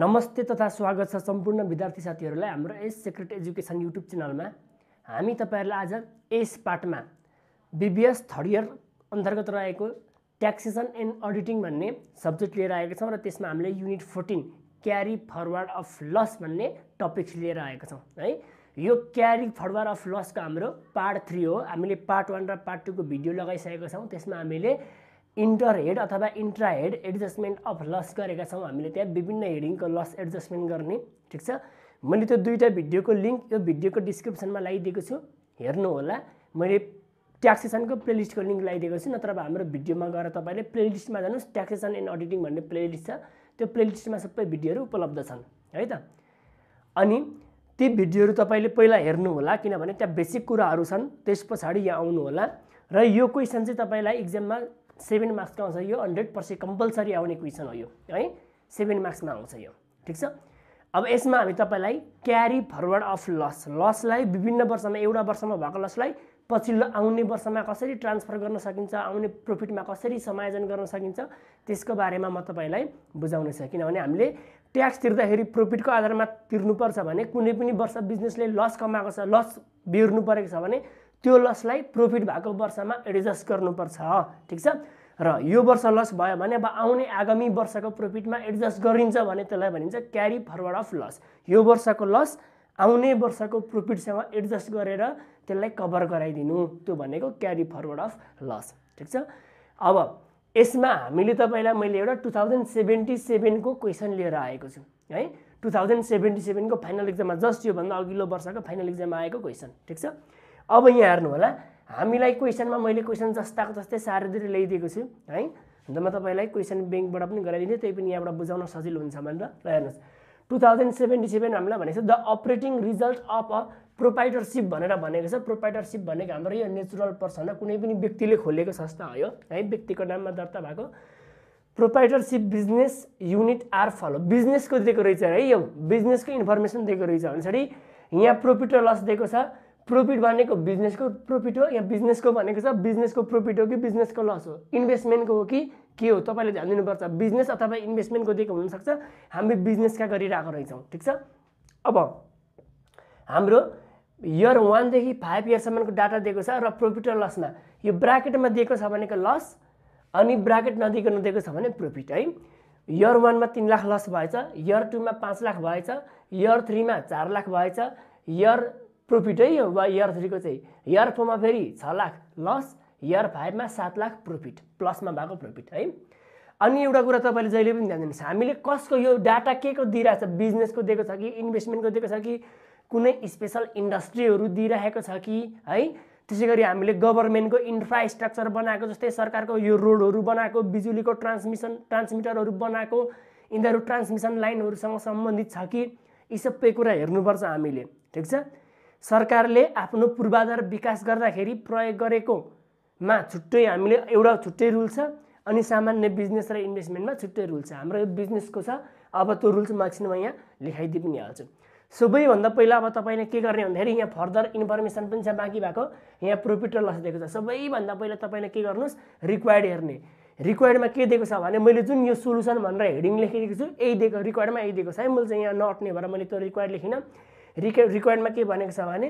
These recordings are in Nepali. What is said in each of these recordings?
नमस्ते तथा स्वागत छ सम्पूर्ण विद्यार्थी साथीहरूलाई हाम्रो एस सेक्रेट एजुकेसन युट्युब च्यानलमा हामी तपाईँहरूलाई आज एस पार्टमा बिबिएस थर्ड इयर अन्तर्गत रहेको ट्याक्सेसन एन्ड अडिटिङ भन्ने सब्जेक्ट लिएर आएका छौँ र त्यसमा हामीले unit fourteen carry forward of loss भन्ने टपिक्स लिएर आएका छौँ है यो क्यारी फरवार्ड अफ लसको हाम्रो पार्ट थ्री हो हामीले पार्ट वान र पार्ट टूको भिडियो लगाइसकेका छौँ त्यसमा हामीले इन्टर हेड अथवा intra head adjustment of loss गरेका छौँ हामीले त्यहाँ विभिन्न हेडिङको लस एडजस्टमेन्ट गर्ने ठिक छ मैले त्यो दुईवटा भिडियोको लिङ्क यो भिडियोको डिस्क्रिप्सनमा लगाइदिएको छु हेर्नु होला मैले ट्याक्सेसनको प्लेलिस्टको लिङ्क लगाइदिएको छु नत्र अब हाम्रो भिडियोमा गएर तपाईँले प्लेलिस्टमा जानुहोस् ट्याक्सेसन एन्ड अडिटिङ भन्ने प्लेलिस्ट छ त्यो प्लेलिस्टमा सबै भिडियोहरू उपलब्ध छन् है त अनि ती भिडियोहरू तपाईँले पहिला हेर्नु होला किनभने त्यहाँ बेसिक कुराहरू छन् त्यस पछाडि यहाँ आउनु होला र यो क्वेसन चाहिँ तपाईँलाई इक्जाममा सेभेन मार्क्सको आउँछ यो हन्ड्रेड पर्सेन्ट कम्पलसरी आउने क्वेसन हो यो है सेभेन मार्क्समा आउँछ यो ठिक छ अब यसमा हामी तपाईँलाई क्यारी फरवर्ड अफ लस लसलाई विभिन्न वर्षमा एउटा वर्षमा भएको लसलाई पछिल्लो आउने वर्षमा कसरी ट्रान्सफर गर्न सकिन्छ आउने प्रफिटमा कसरी समायोजन गर्न सकिन्छ त्यसको बारेमा म तपाईँलाई बुझाउने छ किनभने हामीले ट्याक्स तिर्दाखेरि प्रफिटको आधारमा तिर्नुपर्छ भने कुनै पनि वर्ष बिजनेसले लस कमाएको छ लस बिर्नु परेको छ भने त्यो लसलाई प्रफिट भएको वर्षमा एडजस्ट गर्नुपर्छ ठिक छ र यो वर्ष लस भयो भने अब आउने आगामी वर्षको प्रफिटमा एडजस्ट गरिन्छ भने त्यसलाई भनिन्छ क्यारी फरवर्ड अफ लस यो वर्षको लस आउने वर्षको प्रफिटसँग एडजस्ट गरेर त्यसलाई कभर गराइदिनु त्यो भनेको क्यारी फरवर्ड अफ लस ठिक छ अब यसमा हामीले तपाईँलाई मैले एउटा टु थाउजन्ड सेभेन्टी सेभेनको क्वेसन लिएर आएको छु है टु थाउजन्ड सेभेन्टी सेभेनको फाइनल एक्जाममा जस्ट योभन्दा अघिल्लो वर्षको फाइनल इक्जाममा आएको क्वेसन ठिक छ अब यहाँ हेर्नु होला हामीलाई क्वेसनमा मैले क्वेसन जस्ताको जस्तै साह्रै ल्याइदिएको छु है अन्त म तपाईँलाई क्वेसन ब्याङ्कबाट पनि गराइदिन्छु त्यही पनि यहाँबाट बुझाउन सजिलो हुन्छ भनेर र हेर्नुहोस् टु थाउजन्ड सेभेन्टी सेभेन हामीलाई भनेको छ the operating result of a proprietorship भनेर भनेको छ प्रोपाइटरसिप भनेको हाम्रो यो नेचुरल पर्सन कुनै पनि व्यक्तिले खोलेको संस्था हो है व्यक्तिको नाममा दर्ता भएको proprietorship business unit are follow बिजनेसको दिएको रहेछ है यो बिजनेसको इन्फर्मेसन दिएको रहेछ भने यहाँ प्रोफिट र लस दिएको छ प्रफिट भनेको बिजनेसको प्रफिट हो या बिजनेसको भनेको छ बिजनेसको प्रफिट हो कि बिजनेसको लस हो इन्भेस्टमेन्टको हो कि के हो तपाईँले ध्यान दिनुपर्छ बिजनेस अथवा इन्भेस्टमेन्टको दिएको हुनसक्छ हामी बिजनेसका गरिरहेको रहेछौँ ठिक छ अब हाम्रो इयर वानदेखि फाइभ इयरसम्मको डाटा दिएको छ र प्रफिट र लसमा यो ब्राकेटमा दिएको छ भनेको लस अनि ब्राकेट नदिएको नदिएको छ भने प्रफिट है इयर वानमा तिन लाख लस भएछ इयर टूमा पाँच लाख भएछ इयर थ्रीमा चार लाख भएछ इयर प्रफिट है वा इयर थ्रीको चाहिँ इयर e फोरमा फेरि छ लाख लस इयर e फाइभमा सात लाख प्रफिट प्लसमा भएको प्रफिट है अनि एउटा कुरा तपाईँले जहिले पनि ध्यान दिनुहोस् हामीले कसको यो डाटा के को दिइरहेको छ बिजनेसको दिएको छ कि इन्भेस्टमेन्टको दिएको छ कि कुनै स्पेसल इन्डस्ट्रीहरू दिइरहेको छ कि है त्यसै गरी हामीले गभर्मेन्टको इन्फ्रास्ट्रक्चर बनाएको जस्तै सरकारको यो रोडहरू बनाएको बिजुलीको ट्रान्समिसन ट्रान्समिटरहरू बनाएको यिनीहरू ट्रान्समिसन लाइनहरूसँग सम्बन्धित छ कि यी सबै कुरा हेर्नुपर्छ हामीले ठिक छ सरकारले आफ्नो पूर्वाधार विकास गर्दाखेरि प्रयोग गरेकोमा छुट्टै हामीले एउटा छुट्टै रुल छ अनि सामान्य बिजनेस र इन्भेस्टमेन्टमा छुट्टै रुल छ हाम्रो यो बिजनेसको छ अब त्यो रुल्स मार्क्स म यहाँ लेखाइदिइ पनि हाल्छु सबैभन्दा पहिला अब तपाईँले के गर्ने भन्दाखेरि यहाँ फर्दर इन्फर्मेसन पनि छ बाँकी भएको यहाँ प्रोफिट र लस दिएको छ सबैभन्दा पहिला तपाईँले के गर्नुहोस् रिक्वायर्ड हेर्ने रिक्वायर्डमा के दिएको छ भने मैले जुन यो सोल्युसन भनेर हेडिङ लेखिदिएको छु यही दिएको रिक्वायर्डमा यही दिएको छ है मैले चाहिँ यहाँ नअट्ने भएर मैले त्यो रिक्वायर्ड लेखिनँ रिक रिक्वायरमा के भनेको छ भने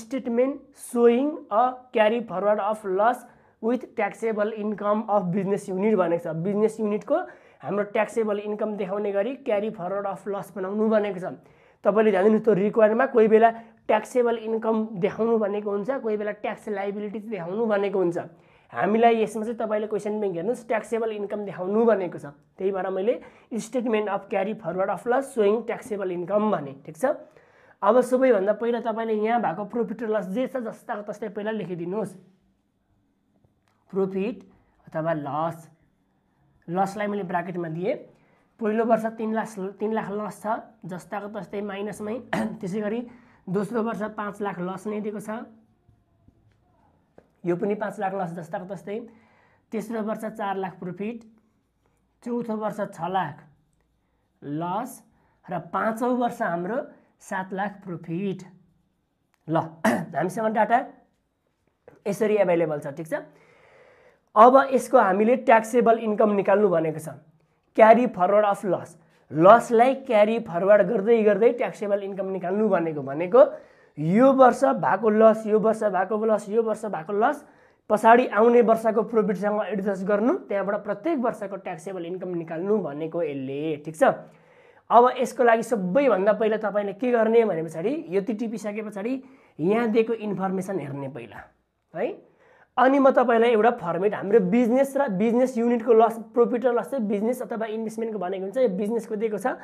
statement showing a carry forward of loss with taxable income of business unit भनेको छ बिजनेस युनिटको हाम्रो ट्याक्सेबल इन्कम देखाउने गरी क्यारी फरवर्ड अफ लस बनाउनु भनेको छ तपाईँले ध्यान दिनुहोस् त्यो रिक्वायरमा कोही बेला ट्याक्सेबल इन्कम देखाउनु भनेको हुन्छ कोही बेला ट्याक्स लाइबिलिटी देखाउनु भनेको हुन्छ हामीलाई यसमा चाहिँ तपाईँले क्वेसन ब्याङ्क हेर्नुहोस् ट्याक्सेबल इन्कम देखाउनु भनेको छ त्यही भएर मैले statement of carry forward of loss showing taxable income भने ठिक छ अब सबैभन्दा पहिला तपाईँले यहाँ भएको प्रोफिट र लस जे छ जस्ताको तस्तै पहिला लेखिदिनुहोस् प्रोफिट अथवा लस लसलाई मैले ब्राकेटमा दिएँ पहिलो वर्ष तिन लाख तिन लाख लस छ जस्ताको तस्तै माइनसमै त्यसै गरी दोस्रो वर्ष पाँच लाख लस नै दिएको छ यो पनि पाँच लाख लस जस्ताको तस्तै तेस्रो वर्ष चार लाख प्रोफिट चौथो वर्ष छ लाख लस र पाँचौँ वर्ष हाम्रो सात लाख प्रफिट ल हामीसँग डाटा यसरी एभाइलेबल छ ठिक छ अब यसको हामीले ट्याक्सेबल इन्कम निकाल्नु भनेको छ क्यारी फरवर्ड अफ लस लसलाई क्यारी फरवर्ड गर्दै गर्दै ट्याक्सेबल इन्कम निकाल्नु भनेको भनेको यो वर्ष भएको लस यो वर्ष भएको लस यो वर्ष भएको लस पछाडि आउने वर्षको प्रफिटसँग एडजस्ट गर्नु त्यहाँबाट प्रत्येक वर्षको ट्याक्सेबल इन्कम निकाल्नु भनेको यसले ठिक छ अब यसको लागि सबैभन्दा पहिला तपाईँले के गर्ने भने पछाडि यति टिपिसके पछाडि यहाँ दिएको इन्फर्मेसन हेर्ने पहिला है अनि म तपाईँलाई एउटा फर्मेट हाम्रो बिजनेस र बिजनेस युनिटको लस प्रोफिट र लस चाहिँ बिजनेस अथवा इन्भेस्टमेन्टको भनेको हुन्छ यो बिजनेसको दिएको छ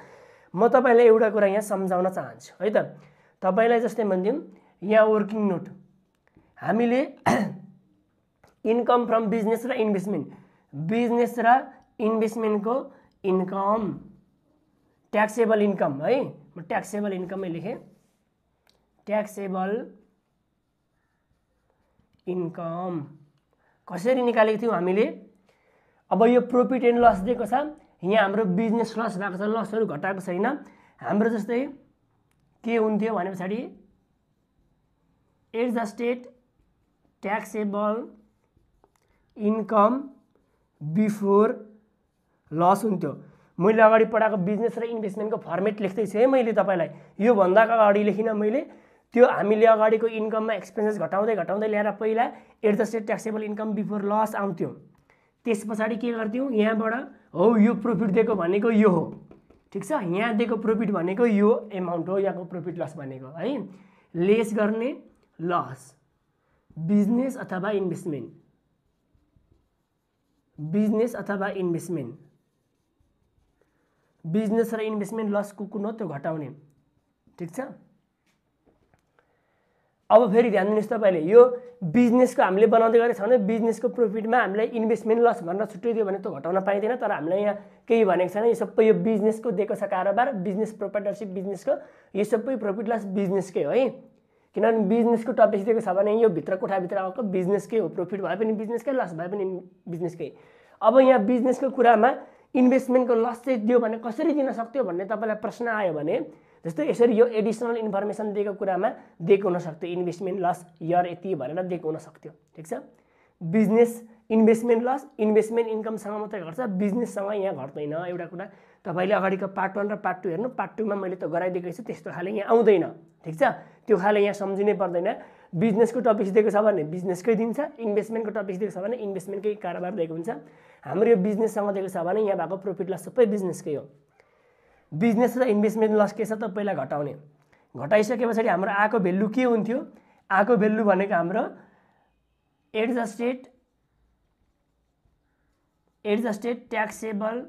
म तपाईँलाई एउटा कुरा यहाँ सम्झाउन चाहन्छु है त तपाईँलाई जस्तै भनिदिउँ यहाँ वर्किङ नोट हामीले इन्कम फ्रम बिजनेस र इन्भेस्टमेन्ट बिजनेस र इन्भेस्टमेन्टको इन्कम ट्याक्सेबल इन्कम है म ट्याक्सेबल इन्कमै लेखेँ ट्याक्सेबल इन्कम कसरी निकालेको थियौँ हामीले अब यो प्रोफिट एन्ड लस दिएको छ यहाँ हाम्रो बिजनेस लस भएको छ लसहरू घटाएको छैन हाम्रो जस्तै के हुन्थ्यो भने पछाडि adjusted taxable income before loss हुन्थ्यो मैले अगाडि पढाएको बिजनेस र इन्भेस्टमेन्टको फर्मेट लेख्दैछु है मैले तपाईँलाई योभन्दा अगाडि लेखिनँ मैले त्यो हामीले अगाडिको इन्कममा एक्सपेन्सेस घटाउँदै घटाउँदै ल्याएर पहिला adjusted taxable income before loss आउँथ्यो त्यस पछाडि के गर्थ्यौँ यहाँबाट हो यो प्रफिट दिएको भनेको यो हो ठिक छ यहाँ दिएको प्रफिट भनेको यो एमाउन्ट हो यहाँको प्रफिट लस भनेको है लेस गर्ने लस बिजनेस अथवा इन्भेस्टमेन्ट बिजनेस अथवा इन्भेस्टमेन्ट बिजनेस र इन्भेस्टमेन्ट लस कुन हो त्यो घटाउने ठिक छ अब फेरि ध्यान दिनुहोस् तपाईँले यो बिजनेसको हामीले बनाउँदै गरेको छ भने बिजनेसको प्रफिटमा हामीलाई इन्भेस्टमेन्ट लस भनेर छुट्टै भने त घटाउन पाइँदैन तर हामीलाई यहाँ केही भनेको छैन यो सबै यो बिजनेसको दिएको छ कारोबार बिजनेस प्रोपर्टरसिप बिजनेसको यो सबै प्रफिट लस बिजनेसकै हो है किनभने बिजनेसको टपिक दिएको छ भने यो भित्र कोठाभित्र आएको बिजनेसकै हो प्रफिट भए पनि बिजनेसकै लस भए पनि बिजनेसकै अब यहाँ बिजनेसको कुरामा इन्भेस्टमेन्टको लस चाहिँ दियो भने कसरी दिन सक्थ्यो भन्ने तपाईँलाई प्रश्न आयो भने जस्तै यसरी यो एडिसनल इन्फर्मेसन दिएको कुरामा दिएको हुनसक्थ्यो इन्भेस्टमेन्ट लस इयर यति भनेर दिएको हुनसक्थ्यो ठिक छ बिजनेस इन्भेस्टमेन्ट लस इन्भेस्टमेन्ट इन्कमसँग मात्रै घट्छ बिजनेससँग यहाँ घट्दैन एउटा कुरा तपाईँले अगाडिको पार्ट वान र पार्ट टू हेर्नु पार्ट टूमा मैले त गराइदिएको छु त्यस्तो खाले यहाँ आउँदैन ठिक छ त्यो खाले यहाँ सम्झिनै पर्दैन बिजनेसको टपिक्स दिएको छ भने बिजनेसकै दिन्छ इन्भेस्टमेन्टको टपिक्स दिएको छ भने इन्भेस्टमेन्टकै कारोबार दिएको हुन्छ हाम्रो यो बिजनेससँग दिएको छ भने यहाँ भएको प्रफिट लस सबै बिजनेसकै हो बिजनेस र इन्भेस्टमेन्ट लस के छ त पहिला घटाउने घटाइसके पछाडि हाम्रो आएको भेल्यु के हुन्थ्यो आएको भेल्यु भनेको हाम्रो adjusted adjusted taxable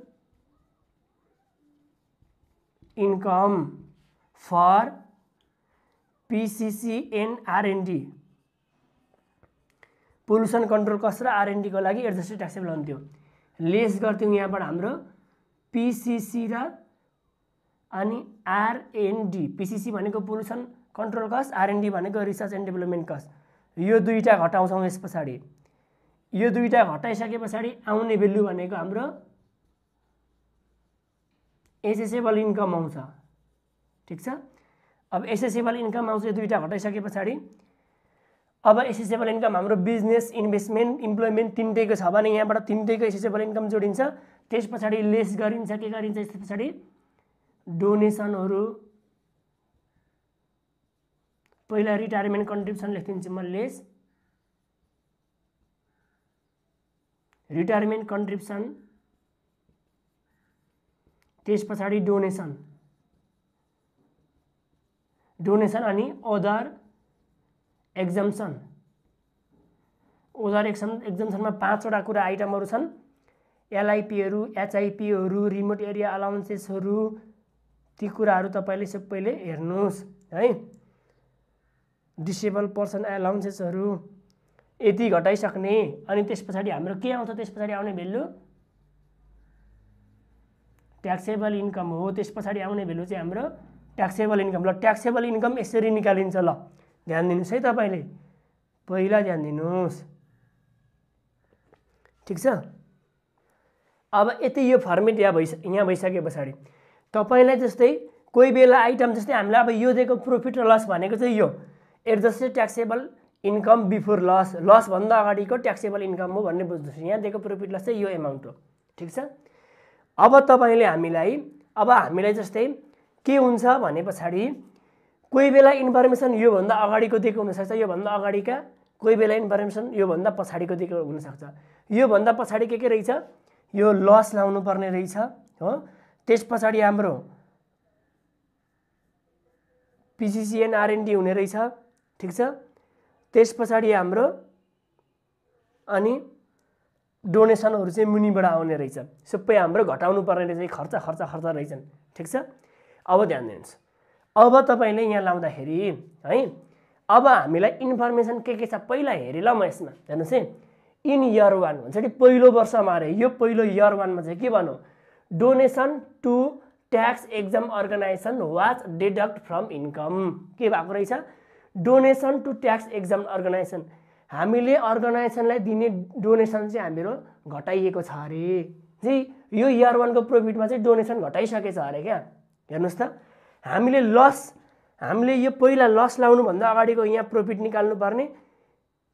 income for PCC and RND RND pollution control cost र आरएनडीको लागि एडजस्टेड ट्याक्सेबल हुन्थ्यो लेस गर्थ्यौँ यहाँबाट हाम्रो पिसिसी र अनि आरएनडी पिसिसी भनेको पोल्युसन कन्ट्रोल कस्ट आरएनडी भनेको रिसर्च एन्ड डेभलपमेन्ट कस्ट यो दुईवटा घटाउँछौँ यस पछाडि यो दुईवटा घटाइसके पछाडि आउने भेल्यु भनेको हाम्रो एसेसेबल इन्कम आउँछ ठिक छ अब एसेसेबल इन्कम आउँछ यो दुइटा घटाइसके पछाडि अब एसेसेबल इन्कम हाम्रो बिजनेस इन्भेस्टमेन्ट इम्प्लोइमेन्ट तिनटैको छ भने यहाँबाट तिनटैको एसेसेबल इन्कम जोडिन्छ त्यस पछाडि लेस गरिन्छ के गरिन्छ त्यस पछाडि डोनेसनहरू पहिला रिटायरमेन्ट कन्ट्रिब्युसन लेखिदिन्छु म लेस रिटायरमेन्ट कन्ट्रिब्युसन त्यस पछाडि डोनेसन डोनेसन अनि अदर एक्जम्सन ओदर एक्सम एक्जम्सनमा पाँचवटा कुरा आइटमहरू छन् एलआइपीहरू एचआइपीहरू रिमोट एरिया अलाउन्सेसहरू ती कुराहरू तपाईँले सबैले हेर्नुहोस् है डिसेबल पर्सन एलाउन्सेसहरू यति घटाइसक्ने अनि त्यस पछाडि हाम्रो के आउँछ त्यस पछाडि आउने भेल्यु ट्याक्सेबल इन्कम हो त्यस पछाडि आउने भेल्यु चाहिँ हाम्रो ट्याक्सेबल इन्कम ल ट्याक्सेबल इन्कम यसरी निकालिन्छ ल ध्यान दिनुहोस् है तपाईँले पहिला ध्यान दिनुहोस् ठिक छ अब यति यो फर्मेट यहाँ भइस यहाँ भइसके पछाडि तपाईँलाई जस्तै कोही बेला आइटम जस्तै हामीलाई अब यो दिएको प्रफिट र लस भनेको चाहिँ यो adjusted taxable income before loss लसभन्दा अगाडिको ट्याक्सेबल इन्कम हो भन्ने बुझ्नुहोस् यहाँ दिएको प्रफिट लस चाहिँ यो एमाउन्ट हो ठिक छ अब तपाईँले हामीलाई अब हामीलाई जस्तै के हुन्छ भने पछाडि कोही बेला इन्फर्मेसन योभन्दा अगाडिको दिएको हुनसक्छ योभन्दा अगाडिका कोही बेला इन्फर्मेसन योभन्दा पछाडिको दिएको हुनसक्छ योभन्दा पछाडि के के रहेछ यो लस लाउनु पर्ने रहेछ हो त्यस पछाडि हाम्रो पिसिसिएन आरएनडी हुने रहेछ ठिक छ त्यस पछाडि हाम्रो अनि डोनेसनहरू चाहिँ मुनिबाट आउने रहेछ सबै हाम्रो घटाउनु पर्ने रहेछ खर्च खर्च खर्च रहेछन् ठिक छ अब ध्यान दिनुहोस् अब तपाईँले यहाँ लाउँदाखेरि है अब हामीलाई इन्फर्मेसन के के छ पहिला हेरेँ ल म यसमा हेर्नुहोस् है इन इयर वान भन्छ कि पहिलो वर्षमा अरे यो पहिलो इयर वानमा चाहिँ के भनौँ donation to tax exempt organisation was deduct from income के भएको रहेछ donation to tax exempt organisation हामीले अर्गनाइजेसनलाई दिने डोनेसन चाहिँ हाम्रो घटाइएको छ अरे जी यो इयर वानको प्रफिटमा चाहिँ डोनेसन घटाइसकेको छ अरे क्या हेर्नुहोस् त हामीले लस हामीले यो पहिला लस लाउनुभन्दा अगाडिको यहाँ प्रफिट निकाल्नुपर्ने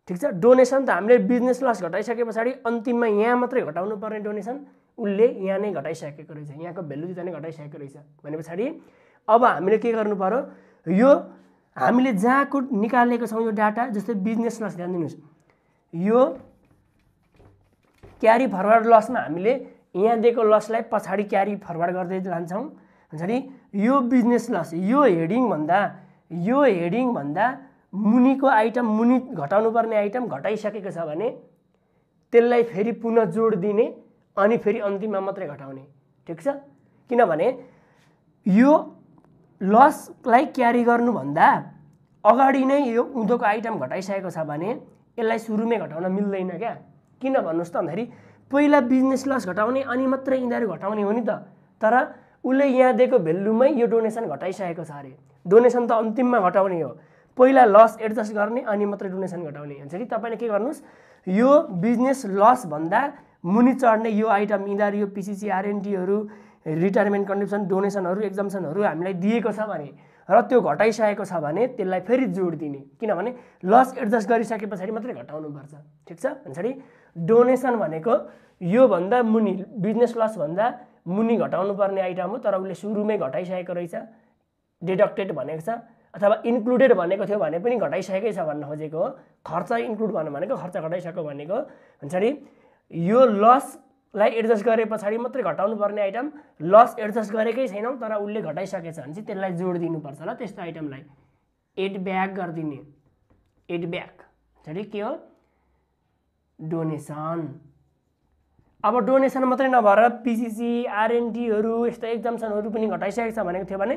ठिक छ डोनेसन त हामीले बिजनेस लस घटाइसके पछाडि अन्तिममा यहाँ मात्रै घटाउनु पर्ने डोनेसन उसले यहाँ नै घटाइसकेको रहेछ यहाँको भ्यालु नै घटाइसकेको रहेछ भने पछाडि अब हामीले के गर्नु पऱ्यो यो हामीले जहाँको निकालेको छौँ यो डाटा जस्तै बिजनेस लस ध्यान दिनुहोस् यो क्यारी फरवर्ड लसमा हामीले यहाँ दिएको लसलाई पछाडि क्यारी फरवर्ड गर्दै जान्छौँ हुन्छ नि यो बिजनेस लस यो हेडिङ भन्दा यो हेडिङ भन्दा मुनिको आइटम मुनि घटाउनुपर्ने आइटम घटाइसकेको छ भने त्यसलाई फेरि पुनः जोड दिने अनि फेरि अन्तिममा मात्रै घटाउने ठिक छ किनभने यो लसलाई क्यारी गर्नुभन्दा अगाडि नै यो उँधोको आइटम घटाइसकेको छ भने यसलाई सुरुमै घटाउन मिल्दैन क्या किन भन्नुहोस् त भन्दाखेरि पहिला बिजनेस लस घटाउने अनि मात्रै यिनीहरू घटाउने हो नि त तर उसले यहाँ दिएको भेल्युमै यो डोनेसन घटाइसकेको छ अरे डोनेसन त अन्तिममा घटाउने हो पहिला लस एडजस्ट गर्ने अनि मात्रै डोनेसन घटाउने हुन्छ कि तपाईँले के गर्नुहोस् यो बिजनेस लसभन्दा मुनि चढ्ने यो आइटम यिनीहरू यो पिसिसी आरएनडीहरू रिटायरमेन्ट कन्डिसन डोनेसनहरू एक्जम्सनहरू हामीलाई दिएको छ भने र त्यो घटाइसकेको छ भने त्यसलाई फेरि जोड दिने किनभने लस एडजस्ट गरिसके पछाडि मात्रै घटाउनुपर्छ ठिक छ पछाडि डोनेसन भनेको योभन्दा मुनि बिजनेस लसभन्दा मुनि घटाउनु पर्ने आइटम हो तर उसले सुरुमै घटाइसकेको रहेछ डिडक्टेड भनेको छ अथवा इन्क्लुडेड भनेको थियो भने पनि घटाइसकेकै छ भन्न खोजेको हो खर्च इन्क्लुड भन्नु भनेको खर्च घटाइसक्यो भनेको हुन्छ नि यो लसलाई एडजस्ट गरे पछाडि मात्रै घटाउनु पर्ने आइटम लस एडजस्ट गरेकै छैनौँ तर उसले घटाइसकेछ भने चाहिँ त्यसलाई जोड दिनुपर्छ ल त्यस्तो आइटमलाई एड ब्याक गरिदिने एड ब्याक हुन्छ नि के हो डोनेसन अब डोनेसन मात्रै नभएर पिसिसी आरएनटीहरू यस्तो एक्जामसनहरू पनि घटाइसकेको छ भनेको थियो भने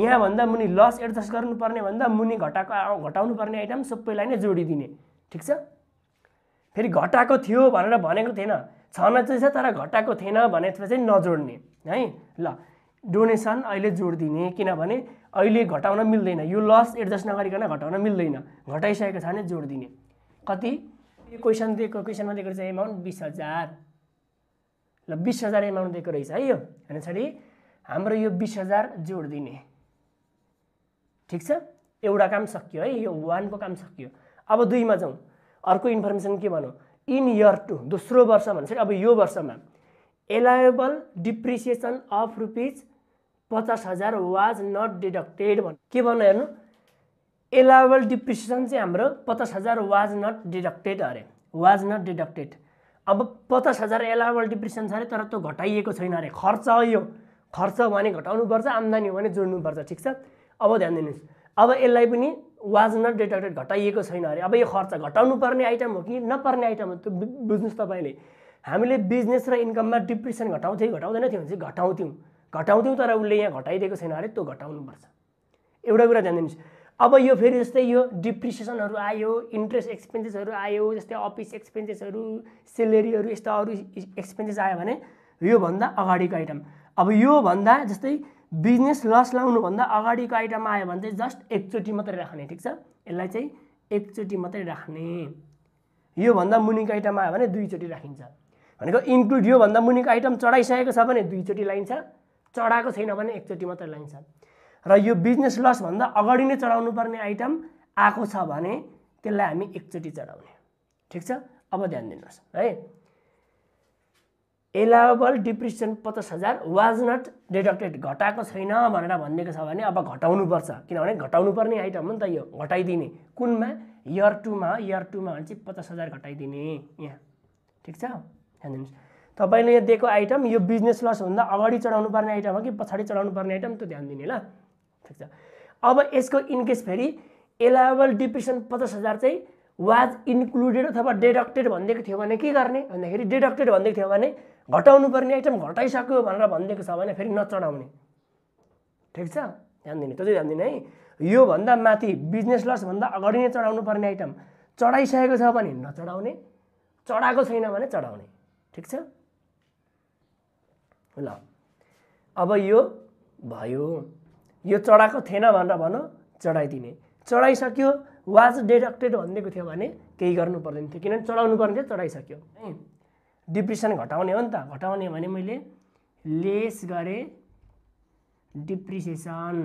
यहाँभन्दा मुनि लस एडजस्ट गर्नुपर्ने भन्दा मुनि घटाएको घटाउनु पर्ने आइटम सबैलाई नै जोडिदिने ठिक छ फेरि घटाएको थियो भनेर भनेको थिएन छन चाहिँ छ तर घटाएको थिएन भनेपछि चाहिँ नजोड्ने है ल डोनेसन अहिले जोडिदिने किनभने अहिले घटाउन मिल्दैन यो लस एडजस्ट नगरिकन घटाउन मिल्दैन घटाइसकेको छ भने जोडिदिने कति यो क्वेसन दिएको क्वेसनमा दिएको चाहिँ एमाउन्ट बिस हजार ल बिस हजार एमाउन्ट दिएको रहेछ है यो भने पछाडि हाम्रो यो बिस हजार जोड दिने ठिक छ एउटा काम सकियो है यो वानको काम सकियो अब दुईमा जाउँ अर्को इन्फर्मेसन के भनौँ इन इयर टू दोस्रो वर्ष भन्छ अब यो वर्षमा एलाएबल डिप्रिसिएसन अफ रुपिज पचास हजार वाज नट डिडक्टेड भन् के भन्नु हेर्नु एलाएबल डिप्रिसिएसन चाहिँ हाम्रो पचास हजार वाज नट डिडक्टेड अरे वाज नट डिडक्टेड अब पचास हजार एलाबल डिप्रेसन छ अरे तर त्यो घटाइएको छैन अरे खर्च यो खर्च भने घटाउनुपर्छ आम्दानी हो भने जोड्नुपर्छ ठिक छ अब ध्यान दिनुहोस् अब यसलाई पनि वाज नट डिडक्टेड घटाइएको छैन अरे अब यो खर्च घटाउनु पर्ने आइटम हो कि नपर्ने आइटम हो त्यो बुझ्नुहोस् तपाईँले हामीले बिजनेस र इन्कममा डिप्रेसन घटाउँथ्यौँ घटाउँदैन थियो भने चाहिँ घटाउँथ्यौँ घटाउँथ्यौँ तर उसले यहाँ घटाइदिएको छैन अरे त्यो घटाउनुपर्छ एउटा कुरा ध्यान दिनुहोस् अब यो फेरि जस्तै यो डिप्रिसिएसनहरू आयो इन्ट्रेस्ट एक्सपेन्सेसहरू आयो जस्तै अफिस एक्सपेन्सेसहरू सेलेरीहरू यस्ता अरू एक्सपेन्सेस आयो भने योभन्दा अगाडिको आइटम अब योभन्दा जस्तै बिजनेस लस लाउनुभन्दा अगाडिको आइटम आयो भने चाहिँ जस्ट एकचोटि मात्रै राख्ने ठिक छ यसलाई चाहिँ एकचोटि मात्रै राख्ने योभन्दा मुनिको आइटम आयो भने दुईचोटि राखिन्छ भनेको इन्क्लुड योभन्दा मुनिको आइटम चढाइसकेको छ भने दुईचोटि लाइन्छ चढाएको छैन भने एकचोटि मात्रै लाइन्छ र यो बिजनेस लसभन्दा अगाडि नै चढाउनु पर्ने आइटम आएको छ भने त्यसलाई हामी एकचोटि चढाउने ठिक छ अब ध्यान दिनुहोस् है एलाबल डिप्रिसन पचास हजार वाज नट डिडक्टेड घटाएको छैन भनेर भनिदिएको छ भने अब घटाउनुपर्छ किनभने घटाउनु पर्ने आइटम हो नि त यो घटाइदिने कुनमा इयर टूमा इयर टूमा भने चाहिँ पचास हजार घटाइदिने यहाँ ठिक छ ध्यान दिनुहोस् तपाईँले यहाँ दिएको आइटम यो बिजनेस लसभन्दा अगाडि चढाउनु पर्ने आइटम हो कि पछाडि चढाउनु पर्ने आइटम त्यो ध्यान दिने ल ठिक छ अब यसको इनकेस फेरि एलाबल डिप्रेसन पचास हजार चाहिँ वाज इन्क्लुडेड अथवा डेडक्टेड भनिदिएको थियो भने के गर्ने भन्दाखेरि डेडक्टेड भनिदिएको थियो भने घटाउनु पर्ने आइटम घटाइसक्यो भनेर भनिदिएको छ भने फेरि नचढाउने ठिक छ ध्यान दिने त्यो चाहिँ ध्यान दिने है योभन्दा माथि बिजनेस लसभन्दा अगाडि नै चढाउनु पर्ने आइटम चढाइसकेको छ भने नचढाउने चढाएको छैन भने चढाउने ठिक छ ल अब यो भयो यो चढाएको थिएन भनेर भन चढाइदिने चढाइसक्यो वाज डेडक्टेड भनिदिएको थियो भने केही गर्नु पर्दैन थियो किनभने चढाउनु पर्ने थियो चढाइसक्यो है डिप्रेसन घटाउने हो नि त घटाउने भने मैले लेस गरेँ डिप्रिसिएसन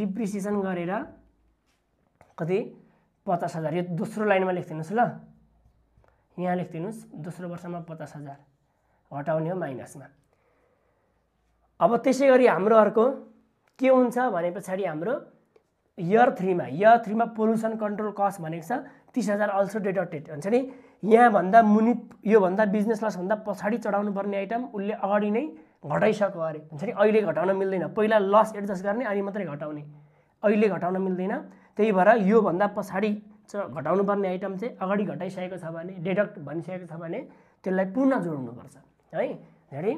डिप्रिसिएसन गरेर कति पचास हजार यो दोस्रो लाइनमा लेखिदिनुहोस् ल यहाँ लेखिदिनुहोस् दोस्रो वर्षमा पचास हजार घटाउने हो माइनसमा अब त्यसै गरी हाम्रो अर्को के हुन्छ भने पछाडि हाम्रो इयर थ्रीमा इयर थ्रीमा पोल्युसन कन्ट्रोल कस्ट भनेको छ तिस हजार अल्सो डेडक्टेड हुन्छ नि यहाँभन्दा मुनि योभन्दा बिजनेस लसभन्दा पछाडि चढाउनु पर्ने आइटम उसले अगाडि नै घटाइसक्यो अरे हुन्छ नि अहिले घटाउन मिल्दैन पहिला लस एडजस्ट गर्ने अनि मात्रै घटाउने अहिले घटाउन मिल्दैन त्यही भएर योभन्दा पछाडि घटाउनु पर्ने आइटम चाहिँ अगाडि घटाइसकेको छ भने डेडक्ट भनिसकेको छ भने त्यसलाई पुनः जोड्नुपर्छ है